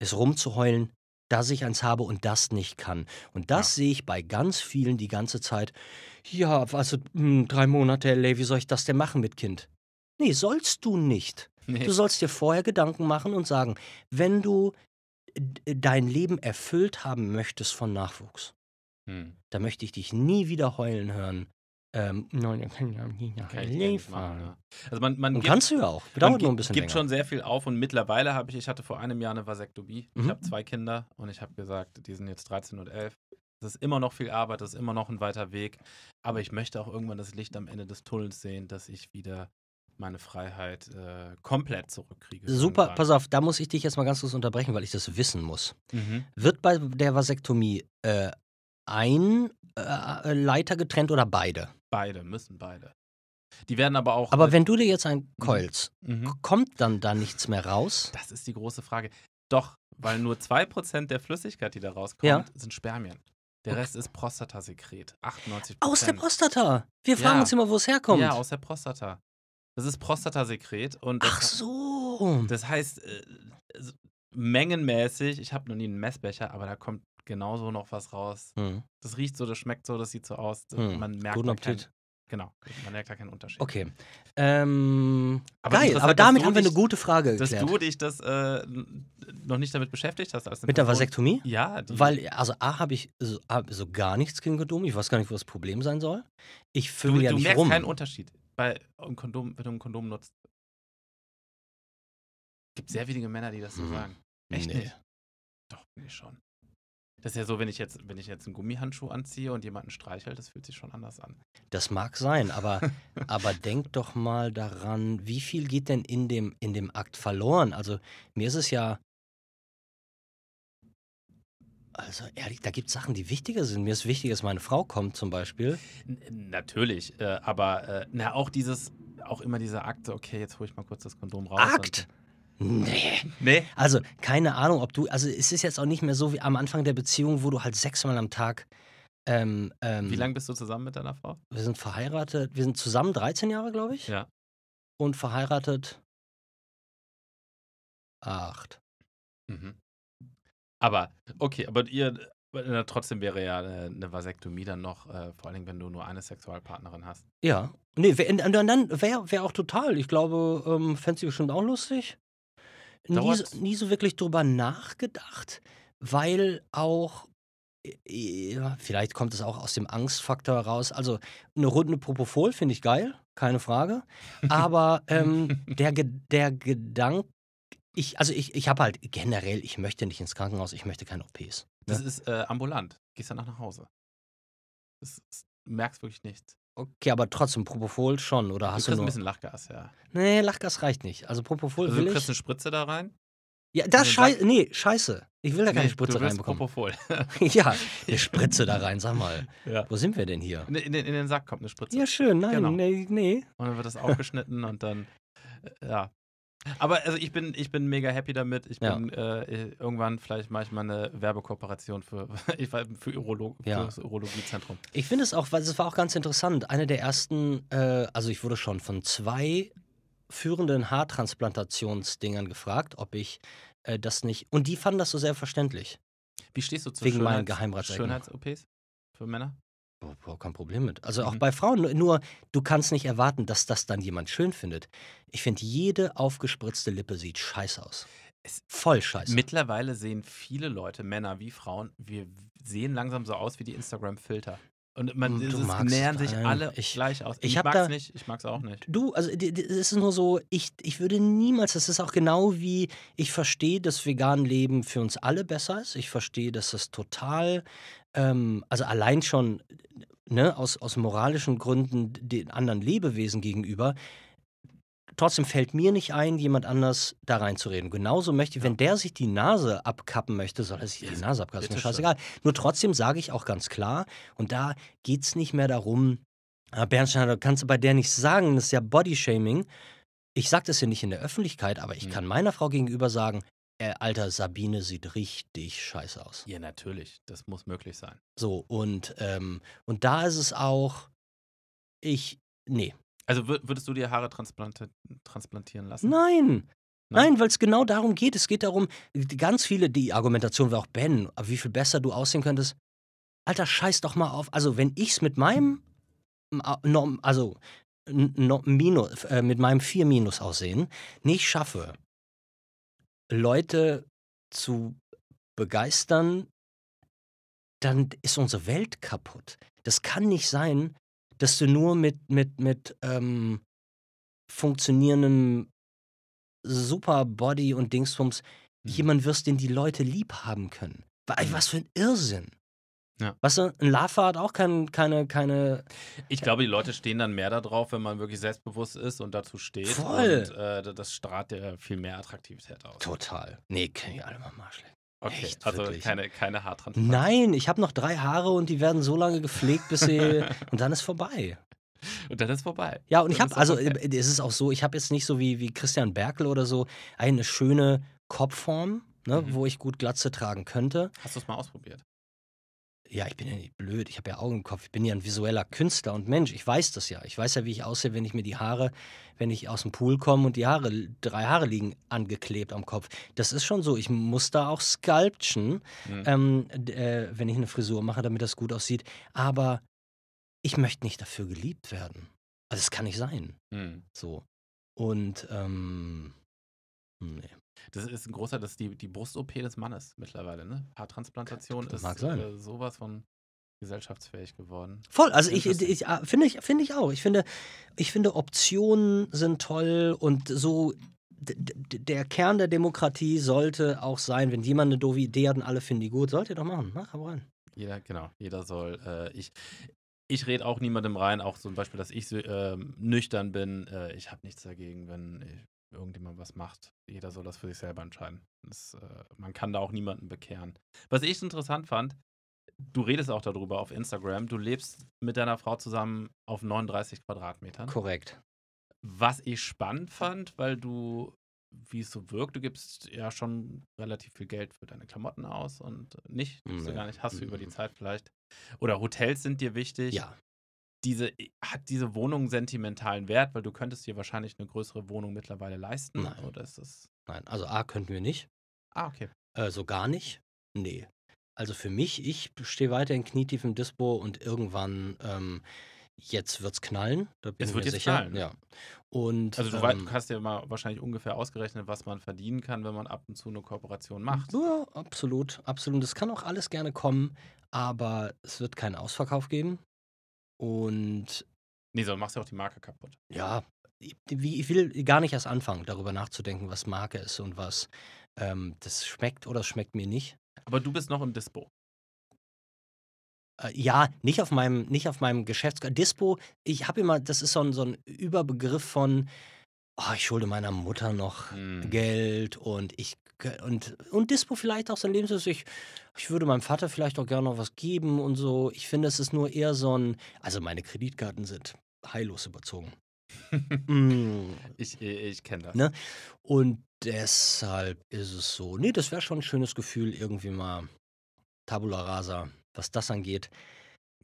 ist rumzuheulen, dass ich eins habe und das nicht kann. Und das ja. sehe ich bei ganz vielen die ganze Zeit. Ja, also mh, hm, drei Monate LA, wie soll ich das denn machen mit Kind? Nee, sollst du nicht. Nee. Du sollst dir vorher Gedanken machen und sagen, wenn du dein Leben erfüllt haben möchtest von Nachwuchs, hm. Da möchte ich dich nie wieder heulen hören. Ähm, nein, dann kann ich nicht nach L.A. fahren. Ne? Also man, man und gibt, kannst du ja auch. Dauert nur ein bisschen. Es gibt länger. schon
sehr viel auf und mittlerweile habe ich, ich hatte vor einem Jahr eine Vasektomie. Mhm. Ich habe zwei Kinder und ich habe gesagt, die sind jetzt 13 und 11. Das ist immer noch viel Arbeit, das ist immer noch ein weiter Weg. Aber ich möchte auch irgendwann das Licht am Ende des Tunnels sehen, dass ich wieder meine Freiheit äh, komplett zurückkriege. Super, pass
auf, da muss ich dich jetzt mal ganz kurz unterbrechen, weil ich das wissen muss. Mhm. Wird bei der Vasektomie äh, ein äh, äh, Leiter getrennt oder beide? Beide,
müssen beide. Die werden aber auch. Aber wenn du dir
jetzt ein Coils, mhm. mhm. kommt dann da nichts mehr
raus? Das ist die große Frage. Doch, weil nur 2% der Flüssigkeit, die da rauskommt, ja. sind Spermien. Der Rest ist Prostatasekret. 98%. Aus der Prostata. Wir fragen ja. uns immer, wo es herkommt. Ja, aus der Prostata. Das ist Prostatasekret. Und Ach so. Hat, das heißt, äh, mengenmäßig, ich habe noch nie einen Messbecher, aber da kommt genauso noch was raus. Mhm. Das riecht so, das schmeckt so, das sieht so aus. Mhm. Man merkt Guten Appetit. Keinen, genau, man merkt da keinen Unterschied. Okay.
Ähm, aber geil, aber damit haben wir dich, eine gute Frage dass geklärt. Dass du
dich das äh, noch nicht damit beschäftigt hast. Als Mit Person. der Vasektomie? Ja. Weil,
also A, habe ich so, also gar nichts gegen Kondom. Ich weiß gar nicht, wo das Problem sein soll. Ich fülle ja du nicht rum. Du merkst keinen
Unterschied, bei, um Kondom, wenn du ein Kondom nutzt. Es gibt sehr wenige Männer, die das so mhm. sagen. Echt nee. nicht? Doch, bin ich schon. Das ist ja so, wenn ich jetzt, wenn ich jetzt einen Gummihandschuh anziehe und jemanden streichel, das fühlt sich schon anders an.
Das mag sein, aber, aber denk doch mal daran, wie viel geht denn in dem, in dem Akt verloren? Also mir ist es ja, also ehrlich, da gibt es Sachen, die wichtiger sind. Mir ist wichtig, dass meine Frau kommt zum Beispiel. natürlich,
äh, aber äh, na, auch dieses, auch immer diese Akte, okay, jetzt hole ich mal kurz das Kondom raus. Akt?
Nee. nee. Also, keine Ahnung, ob du. Also, es ist jetzt auch nicht mehr so wie am Anfang der Beziehung, wo du halt sechsmal am Tag. Ähm, ähm, wie lange bist du zusammen mit deiner Frau? Wir sind verheiratet. Wir sind zusammen 13 Jahre, glaube ich. Ja. Und verheiratet. Acht. Mhm.
Aber, okay, aber ihr. Trotzdem wäre ja äh, eine Vasektomie dann noch, äh, vor allem wenn du nur eine Sexualpartnerin hast.
Ja, Nee, und dann wäre wär auch total. Ich glaube, ähm, fände sie bestimmt auch lustig nie so, nie so wirklich drüber nachgedacht, weil auch äh, ja, vielleicht kommt es auch aus dem Angstfaktor heraus. Also eine Runde Propofol finde ich geil, keine Frage. Aber ähm, der, der Gedanke, ich, also ich, ich habe halt generell, ich möchte nicht ins Krankenhaus, ich möchte keine OPs. Ne? Das ist
äh, ambulant. Gehst danach nach Hause. Das, das merkst wirklich nichts.
Okay, aber trotzdem, Propofol schon, oder hast du, du nur... ein bisschen Lachgas, ja. Nee, Lachgas reicht nicht. Also Propofol also, will du kriegst ich...
eine Spritze da rein?
Ja, das also scheiße. Nee, scheiße. Ich will da keine nee, Spritze reinbekommen. Propofol. ja, eine Spritze da rein, sag mal. Ja. Wo sind wir denn hier?
In, in, in, den Sack kommt eine Spritze. Ja, schön, nein, genau. nee,
nee. Und dann wird das
aufgeschnitten und dann, äh, ja. Aber also ich bin, ich bin mega happy damit. Ich ja. Äh, äh, irgendwann vielleicht mache ich mal eine Werbekooperation für, für, Urolog, ja. für das Urologiezentrum.
Ich finde es auch, weil es war auch ganz interessant. Eine der ersten, äh, also ich wurde schon von zwei führenden Haartransplantationsdingern gefragt, ob ich äh, das nicht. Und die fanden das so sehr verständlich. Wie stehst du zu Wegen Schönheits meinen
Schönheits-OPs für Männer?
Boah, boah, kein Problem mit. Also auch Mhm. bei Frauen, nur du kannst nicht erwarten, dass das dann jemand schön findet. Ich finde, jede aufgespritzte Lippe sieht scheiße aus. Es, Voll scheiße.
mittlerweile sehen viele Leute, Männer wie Frauen, wir sehen langsam so aus wie die Instagram-Filter. Und man, mm, Du es magst nähern sich nein. alle Ich, gleich
aus. ich Ich mag's da, nicht,
ich mag's auch nicht.
Du, also es ist nur so, ich, ich würde niemals, das ist auch genau wie, ich verstehe, dass vegan Leben für uns alle besser ist. Ich verstehe, dass es total ähm, also allein schon ne, aus, aus moralischen Gründen den anderen Lebewesen gegenüber, trotzdem fällt mir nicht ein, jemand anders da reinzureden. Genauso möchte ich, wenn der sich die Nase abkappen möchte, soll er sich die Nase abkappen, ist mir scheißegal. Nur trotzdem sage ich auch ganz klar, und da geht es nicht mehr darum, ah, Bernstein, kannst du bei der nicht sagen, das ist ja Bodyshaming. Ich sage das ja nicht in der Öffentlichkeit, aber ich mhm. kann meiner Frau gegenüber sagen, äh, Alter, Sabine sieht richtig scheiße aus. Ja, natürlich. Das muss möglich sein. So, und, ähm, und da ist es auch,
ich, nee. Also würdest du dir Haare transplantieren lassen? Nein!
Nein, Nein weil es genau darum geht. Es geht darum, ganz viele, die Argumentation war auch Ben, wie viel besser du aussehen könntest. Alter, scheiß doch mal auf. Also, wenn ich's mit meinem, also no, minus, äh, mit meinem 4 aussehen nicht schaffe, Leute zu begeistern, dann ist unsere Welt kaputt. Das kann nicht sein, dass du nur mit, mit, mit ähm, funktionierendem Superbody und Dingsbums mhm. jemand wirst, den die Leute lieb haben können. Mhm. Was für ein Irrsinn. Ja. Weißt du, ein Lava hat auch kein, keine, keine.
Ich glaube, die Leute stehen dann mehr darauf, wenn man wirklich selbstbewusst ist und dazu steht. Voll. Und äh, das strahlt ja viel mehr Attraktivität aus. Total. Nee, können die alle mal Marsch Okay, Echt, also wirklich? keine, keine Haartransplantation.
Nein, ich habe noch drei Haare und die werden so lange gepflegt, bis sie. und dann ist vorbei. Und dann ist vorbei. Ja, und dann ich habe, also okay. Äh, es ist auch so, ich habe jetzt nicht so wie, wie Christian Berkel oder so eine schöne Kopfform, ne, mhm. wo ich gut Glatze tragen könnte. Hast du es mal ausprobiert? ja, ich bin ja nicht blöd, ich habe ja Augen im Kopf, ich bin ja ein visueller Künstler und Mensch, ich weiß das ja. Ich weiß ja, wie ich aussehe, wenn ich mir die Haare, wenn ich aus dem Pool komme und die Haare, drei Haare liegen angeklebt am Kopf. Das ist schon so, ich muss da auch sculpten, mhm. ähm, äh, wenn ich eine Frisur mache, damit das gut aussieht. Aber ich möchte nicht dafür geliebt werden. Also, das kann nicht sein. Mhm. So. Und, ähm,
nee. Das ist ein großer, das ist die, die Brust-OP des Mannes mittlerweile, ne? Haartransplantation das ist äh, sowas von gesellschaftsfähig geworden. Voll, also ich,
ah, ich finde ich, find ich auch. Ich finde, ich finde, Optionen sind toll und so der Kern der Demokratie sollte auch sein, wenn jemand eine doofe Idee hat und alle finden die gut, sollt ihr doch machen. Mach ne? aber rein.
Jeder, genau, jeder soll. Äh, ich ich rede auch niemandem rein, auch zum Beispiel, dass ich äh, nüchtern bin. Äh, ich habe nichts dagegen, wenn irgendjemand was macht. Jeder soll das für sich selber entscheiden. Das, äh, man kann da auch niemanden bekehren. Was ich interessant fand, du redest auch darüber auf Instagram, du lebst mit deiner Frau zusammen auf 39 Quadratmetern. Korrekt. Was ich spannend fand, weil du, wie es so wirkt, du gibst ja schon relativ viel Geld für deine Klamotten aus und nicht, gibst nee. du gar nicht, hast du über die mhm. Zeit vielleicht. Oder Hotels sind dir wichtig. Ja diese, äh, hat diese Wohnung sentimentalen Wert? Weil du könntest dir wahrscheinlich eine größere Wohnung mittlerweile leisten. Nein. Oder ist es
Nein, also A könnten wir nicht. Ah, okay. Äh, so gar nicht? Nee. Also für mich, ich stehe weiter in knietiefem Dispo und irgendwann, ähm, jetzt es knallen. Da bin es wird mir jetzt sicher. knallen. Ja. Und, also du, ähm, du
hast ja mal wahrscheinlich ungefähr ausgerechnet, was man
verdienen kann, wenn man ab und zu eine Kooperation macht. Ja, absolut, absolut. Das kann auch alles gerne kommen, aber es wird keinen Ausverkauf geben. Und. Nee, sondern machst du auch die Marke kaputt. Ja, ich will gar nicht erst anfangen, darüber nachzudenken, was Marke ist und was ähm, das schmeckt oder schmeckt mir nicht. Aber du bist noch im Dispo. Äh, ja, nicht auf meinem, nicht auf meinem Geschäfts Dispo, ich habe immer, das ist so ein, so ein Überbegriff von, oh, ich schulde meiner Mutter noch mhm. Geld und ich und, und Dispo vielleicht auch sein Lebenslust. Ich, ich würde meinem Vater vielleicht auch gerne noch was geben und so. Ich finde, es ist nur eher so ein, also meine Kreditkarten sind heillos überzogen. mm. Ich, ich kenne das. Ne? Und deshalb ist es so. Nee, das wäre schon ein schönes Gefühl, irgendwie mal Tabula rasa, was das angeht.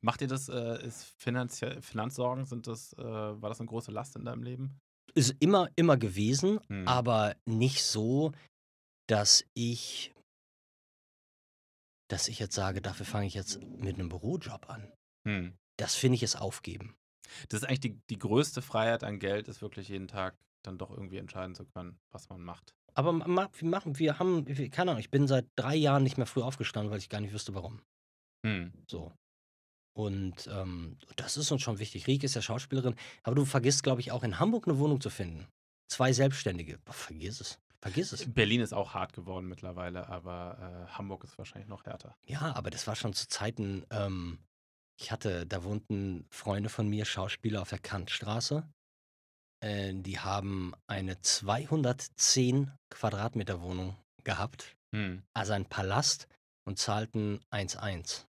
Macht ihr das, äh, ist Finanz Finanzsorgen, sind das,
äh, war das eine große Last in deinem Leben?
ist immer, immer gewesen, mhm. aber nicht so, dass ich, dass ich jetzt sage, dafür fange ich jetzt mit einem Bürojob an. Mhm. Das finde ich ist aufgeben. Das ist eigentlich die,
die größte Freiheit an Geld, ist wirklich jeden Tag dann doch irgendwie entscheiden zu können, was man macht.
Aber wir machen, wir haben, keine Ahnung, ich bin seit drei Jahren nicht mehr früh aufgestanden, weil ich gar nicht wüsste, warum. Hm. So. Und ähm, das ist uns schon wichtig. Rieke ist ja Schauspielerin, aber du vergisst, glaube ich, auch in Hamburg eine Wohnung zu finden. Zwei Selbstständige. Boah, vergiss es. Vergiss es. Berlin ist auch hart geworden mittlerweile, aber äh, Hamburg ist wahrscheinlich noch härter. Ja, aber das war schon zu Zeiten, ähm, ich hatte, da wohnten Freunde von mir, Schauspieler auf der Kantstraße. Äh, die haben eine 210 Quadratmeter Wohnung gehabt, hm. also ein Palast und zahlten 1,1.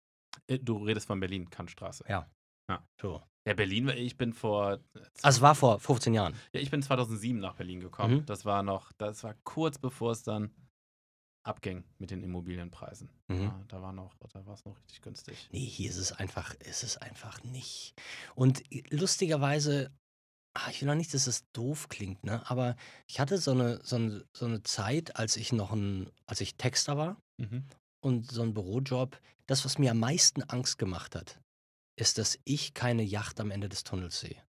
Äh, du redest von Berlin, Kantstraße. Ja. Ja. So.
Ja, Berlin, ich bin vor. Also, es war vor 15 Jahren. Ja, ich bin 2007 nach Berlin gekommen. Mhm. Das war noch, das war kurz bevor es dann abging mit den Immobilienpreisen. Mhm. Ja, da war noch, da war es
noch richtig günstig. Nee, hier ist es einfach, ist es einfach nicht. Und lustigerweise, ah, ich will noch nicht, dass es doof klingt, ne? Aber ich hatte so eine, so eine, so eine Zeit, als ich noch ein, als ich Texter war mhm. und so ein Bürojob, das, was mir am meisten Angst gemacht hat, ist, dass ich keine Yacht am Ende des Tunnels sehe.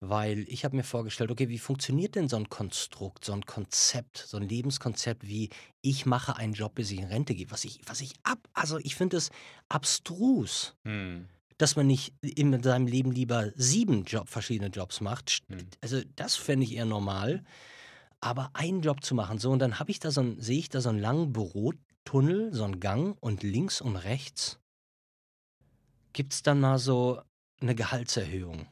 Weil ich habe mir vorgestellt, okay, wie funktioniert denn so ein Konstrukt, so ein Konzept, so ein Lebenskonzept wie ich mache einen Job, bis ich in Rente gehe, was ich, was ich ab, also ich finde es abstrus. Hm dass man nicht in seinem Leben lieber sieben Job, verschiedene Jobs macht. Hm. Also das fände ich eher normal. Aber einen Job zu machen, so und dann habe ich da so ein, sehe ich da so einen langen Büro, Tunnel, so ein Gang und links und rechts gibt es dann mal so eine Gehaltserhöhung.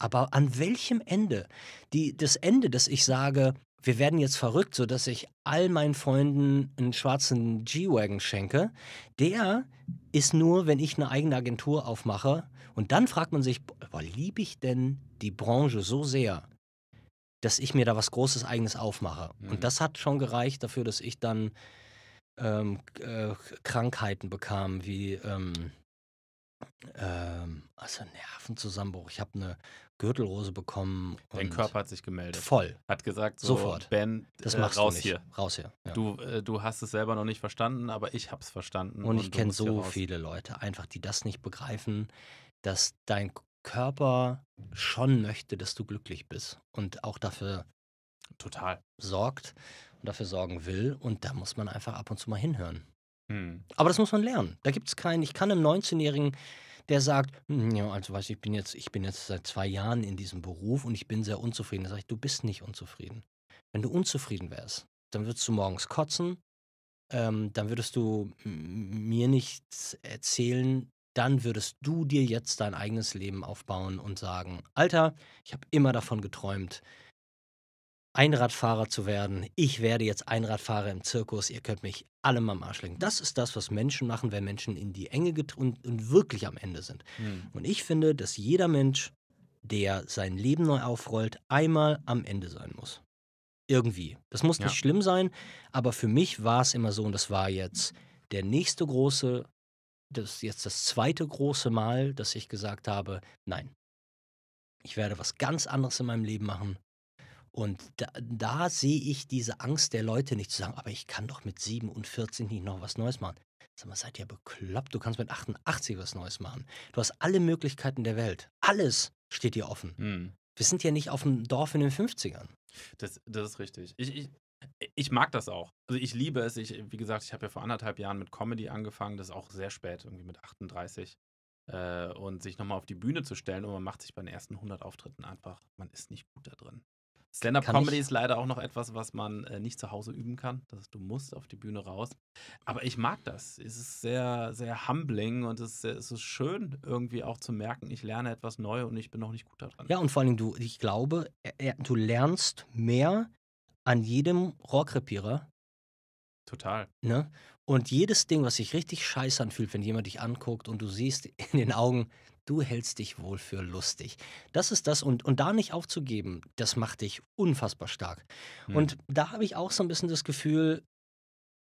Aber an welchem Ende? Die, das Ende, dass ich sage, wir werden jetzt verrückt, sodass ich all meinen Freunden einen schwarzen G-Wagon schenke, der ist nur, wenn ich eine eigene Agentur aufmache. Und dann fragt man sich, liebe ich denn die Branche so sehr, dass ich mir da was Großes eigenes aufmache? Mhm. Und das hat schon gereicht dafür, dass ich dann ähm, äh, Krankheiten bekam, wie ähm, ähm, also Nervenzusammenbruch. Ich habe eine Gürtelrose bekommen. Dein Körper hat sich gemeldet. Voll. Hat gesagt, so, sofort. Ben, das äh, machst raus du nicht. hier. Raus hier. Ja. Du,
äh, du hast es selber noch nicht verstanden, aber ich habe es verstanden. Und, und ich kenne so viele
Leute, einfach die das nicht begreifen, dass dein Körper schon möchte, dass du glücklich bist und auch dafür total sorgt und dafür sorgen will. Und da muss man einfach ab und zu mal hinhören. Hm. Aber das muss man lernen. Da gibt es keinen, ich kann einem 19-Jährigen, der sagt, hm, ja, also weiß ich, bin jetzt, ich bin jetzt seit zwei Jahren in diesem Beruf und ich bin sehr unzufrieden. Da sage ich, du bist nicht unzufrieden. Wenn du unzufrieden wärst, dann würdest du morgens kotzen, ähm, dann würdest du mir nichts erzählen, dann würdest du dir jetzt dein eigenes Leben aufbauen und sagen, Alter, ich habe immer davon geträumt, Einradfahrer zu werden. Ich werde jetzt Einradfahrer im Zirkus. Ihr könnt mich alle mal am Arsch lenken. Das ist das, was Menschen machen, wenn Menschen in die Enge und, und, wirklich am Ende sind. Mhm. Und ich finde, dass jeder Mensch, der sein Leben neu aufrollt, einmal am Ende sein muss. Irgendwie. Das muss ja. nicht schlimm sein, aber für mich war es immer so, und das war jetzt der nächste große, das ist jetzt das zweite große Mal, dass ich gesagt habe, nein, ich werde was ganz anderes in meinem Leben machen und da, da sehe ich diese Angst der Leute nicht zu sagen, aber ich kann doch mit 47 nicht noch was Neues machen. Sag mal, seid ihr bekloppt? Du kannst mit 88 was Neues machen. Du hast alle Möglichkeiten der Welt. Alles steht dir offen. Hm. Wir sind ja nicht auf dem Dorf in den 50ern.
Das, das ist richtig. Ich, ich, ich mag das auch. Also ich liebe es. Ich, wie gesagt, ich habe ja vor anderthalb Jahren mit Comedy angefangen. Das ist auch sehr spät, irgendwie mit 38. Äh, und sich nochmal auf die Bühne zu stellen und man macht sich bei den ersten 100 Auftritten einfach, man ist nicht gut da drin. Stand-up-Comedy ist leider auch noch etwas, was man äh, nicht zu Hause üben kann. Das heißt, du musst auf die Bühne raus. Aber ich mag das. Es ist sehr, sehr humbling und es ist, sehr, es ist schön, irgendwie auch zu merken, ich lerne etwas neu und ich bin noch nicht
gut daran. Ja, und vor allem, du, ich glaube, du lernst mehr an jedem Rohrkrepierer. Total. Ne? Und jedes Ding, was sich richtig scheiße anfühlt, wenn jemand dich anguckt und du siehst in den Augen, du hältst dich wohl für lustig. Das ist das und, und da nicht aufzugeben, das macht dich unfassbar stark. Mhm. Und da habe ich auch so ein bisschen das Gefühl,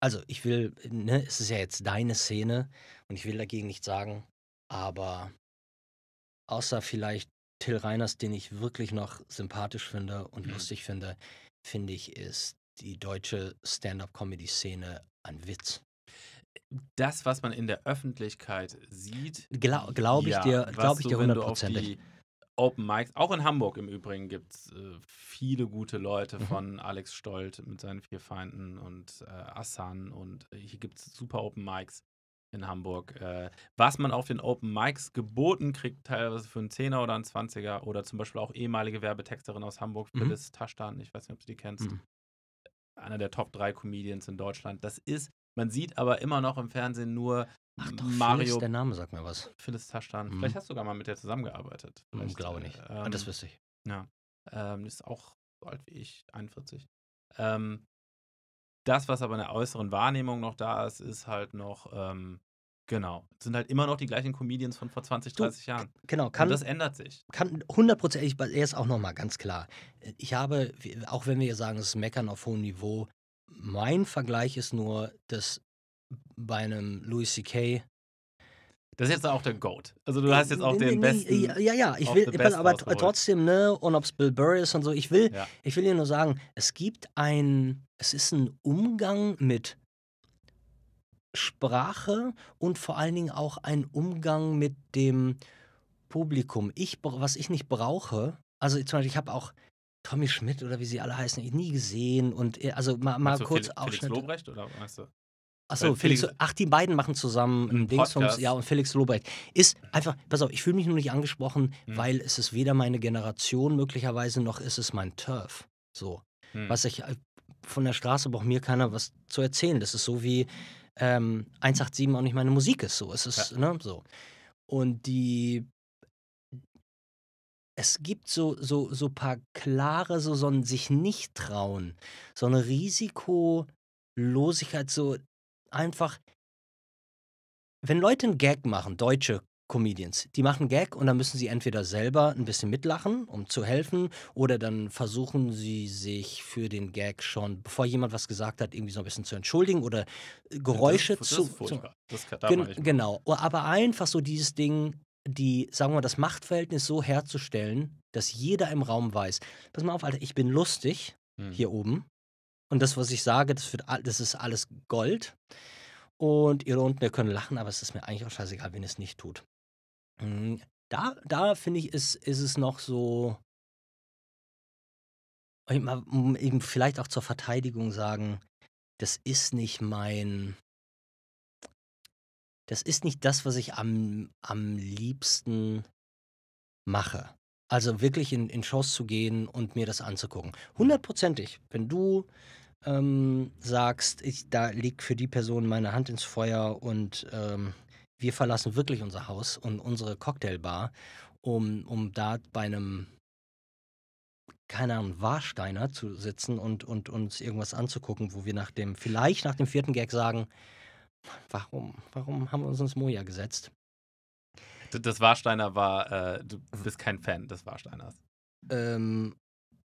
also ich will, ne, es ist ja jetzt deine Szene und ich will dagegen nichts sagen, aber außer vielleicht Till Reiners, den ich wirklich noch sympathisch finde und mhm. lustig finde, finde ich, ist die deutsche Stand-up-Comedy-Szene ein Witz das, was man in
der Öffentlichkeit sieht, Gla glaube ich ja, dir, ich dir hundertprozentig. Open Mics, auch in Hamburg im Übrigen gibt es äh, viele gute Leute mhm. von Alex Stolt mit seinen vier Feinden und äh, Assan und äh, hier gibt es super Open Mics in Hamburg. Äh, was man auf den Open Mics geboten kriegt, teilweise für einen 10er oder einen 20er oder zum Beispiel auch ehemalige Werbetexterin aus Hamburg, mhm. Phyllis mhm. Taschtan, ich weiß nicht, ob du die kennst, mhm. einer der Top 3 Comedians in Deutschland. Das ist man sieht aber immer noch im Fernsehen nur Ach doch, Mario. Phyllis, der Name sagt mir was. Phyllis Taschan. Mhm. Vielleicht hast du sogar mal mit der zusammengearbeitet. Mhm, Vielleicht, glaube nicht. Äh, ah, ähm, das wüsste ich. Ja. Ähm, ist auch so alt wie ich, 41. Ähm, das, was aber in der äußeren Wahrnehmung noch da ist, ist halt noch, ähm, genau, sind halt immer noch die gleichen Comedians von vor 20, 30 du, Jahren. Genau, kann. Und das ändert sich.
Kann hundertprozentig, er ist auch nochmal ganz klar. Äh, ich habe, auch wenn wir sagen, es ist Meckern auf hohem Niveau, mein Vergleich ist nur, dass bei einem Louis C.K. Das ist jetzt auch der Goat. Also du äh, hast jetzt auch den besten. Ja, ja, ich will, ich aber ausgeholt. trotzdem, ne, und ob es Bill Burry ist und so, ich will, ja. ich will dir nur sagen, es gibt ein, es ist ein Umgang mit Sprache und vor allen Dingen auch ein Umgang mit dem Publikum. Ich, was ich nicht brauche, also zum Beispiel, ich habe auch, Tommy Schmidt oder wie sie alle heißen, nie gesehen. Und äh, also mal, mal also kurz Felix, Felix
Lobrecht oder meinst du? Achso, Felix, Felix,
ach, die beiden machen zusammen einen Dingsums, ja, und Felix Lobrecht. Ist einfach, pass auf, ich fühle mich nur nicht angesprochen, hm. weil es ist weder meine Generation möglicherweise, noch ist es mein Turf. So. Hm. Was ich äh, von der Straße braucht mir keiner was zu erzählen. Das ist so wie ähm, 187 auch nicht meine Musik ist. So, es ist, ja. ne, so. Und die es gibt so, so, so paar klare, so, so ein sich nicht trauen, so eine Risikolosigkeit, so einfach, wenn Leute einen Gag machen, deutsche Comedians, die machen Gag und dann müssen sie entweder selber ein bisschen mitlachen, um zu helfen, oder dann versuchen sie sich für den Gag schon, bevor jemand was gesagt hat, irgendwie so ein bisschen zu entschuldigen oder Geräusche das, das ist zu das, das, das genau, aber einfach so dieses Ding, die, sagen wir mal, das Machtverhältnis so herzustellen, dass jeder im Raum weiß, pass mal auf, Alter, ich bin lustig hm. hier oben. Und das, was ich sage, das, wird, das ist alles Gold. Und ihr unten, ihr könnt lachen, aber es ist mir eigentlich auch scheißegal, wenn ihr es nicht tut. Hm, da, da finde ich, ist, ist es noch so. Mal, vielleicht auch zur Verteidigung sagen, das ist nicht mein das ist nicht das, was ich am, am liebsten mache. Also wirklich in, in Shows zu gehen und mir das anzugucken. Mhm. Hundertprozentig. Wenn du ähm, sagst, ich, da liegt für die Person meine Hand ins Feuer und ähm, wir verlassen wirklich unser Haus und unsere Cocktailbar, um, um da bei einem, keine Ahnung, Warsteiner zu sitzen und, und uns irgendwas anzugucken, wo wir nach dem, vielleicht nach dem vierten Gag sagen, Warum? Warum haben wir uns ins Moja gesetzt?
Das Warsteiner war, äh, du hm. bist kein Fan des
Warsteiners. Ähm,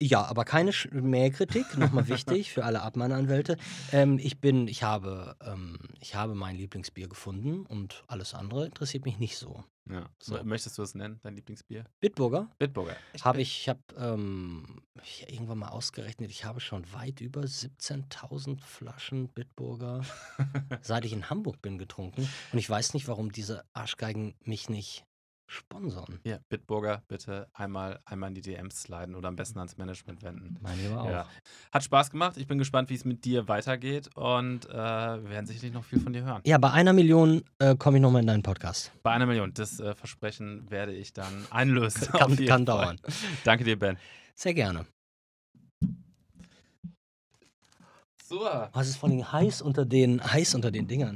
ja, aber keine Mailkritik, nochmal wichtig für alle Abmahnanwälte. Ähm, ich bin, ich habe, ähm, ich habe mein Lieblingsbier gefunden und alles andere interessiert mich nicht so. Ja. So. Möchtest du es nennen,
dein Lieblingsbier?
Bitburger. Bitburger. Habe ich, ich habe ähm, irgendwann mal ausgerechnet, ich habe schon weit über 17.000 Flaschen Bitburger, seit ich in Hamburg bin, getrunken. Und ich weiß nicht, warum diese Arschgeigen mich nicht sponsern.
Ja, Bitburger, bitte einmal, einmal in die DMs sliden oder am besten ans Management wenden. Meine lieber auch. Ja.
Hat Spaß gemacht. Ich bin gespannt,
wie es mit dir weitergeht und äh, wir werden sicherlich noch viel von dir hören. Ja, bei
einer Million äh, komme ich nochmal in deinen Podcast.
Bei einer Million. Das äh, Versprechen werde ich dann einlösen. kann, kann dauern. Danke dir, Ben. Sehr gerne.
So. Was ist vor allem heiß unter den, heiß unter den Dingern. Ne?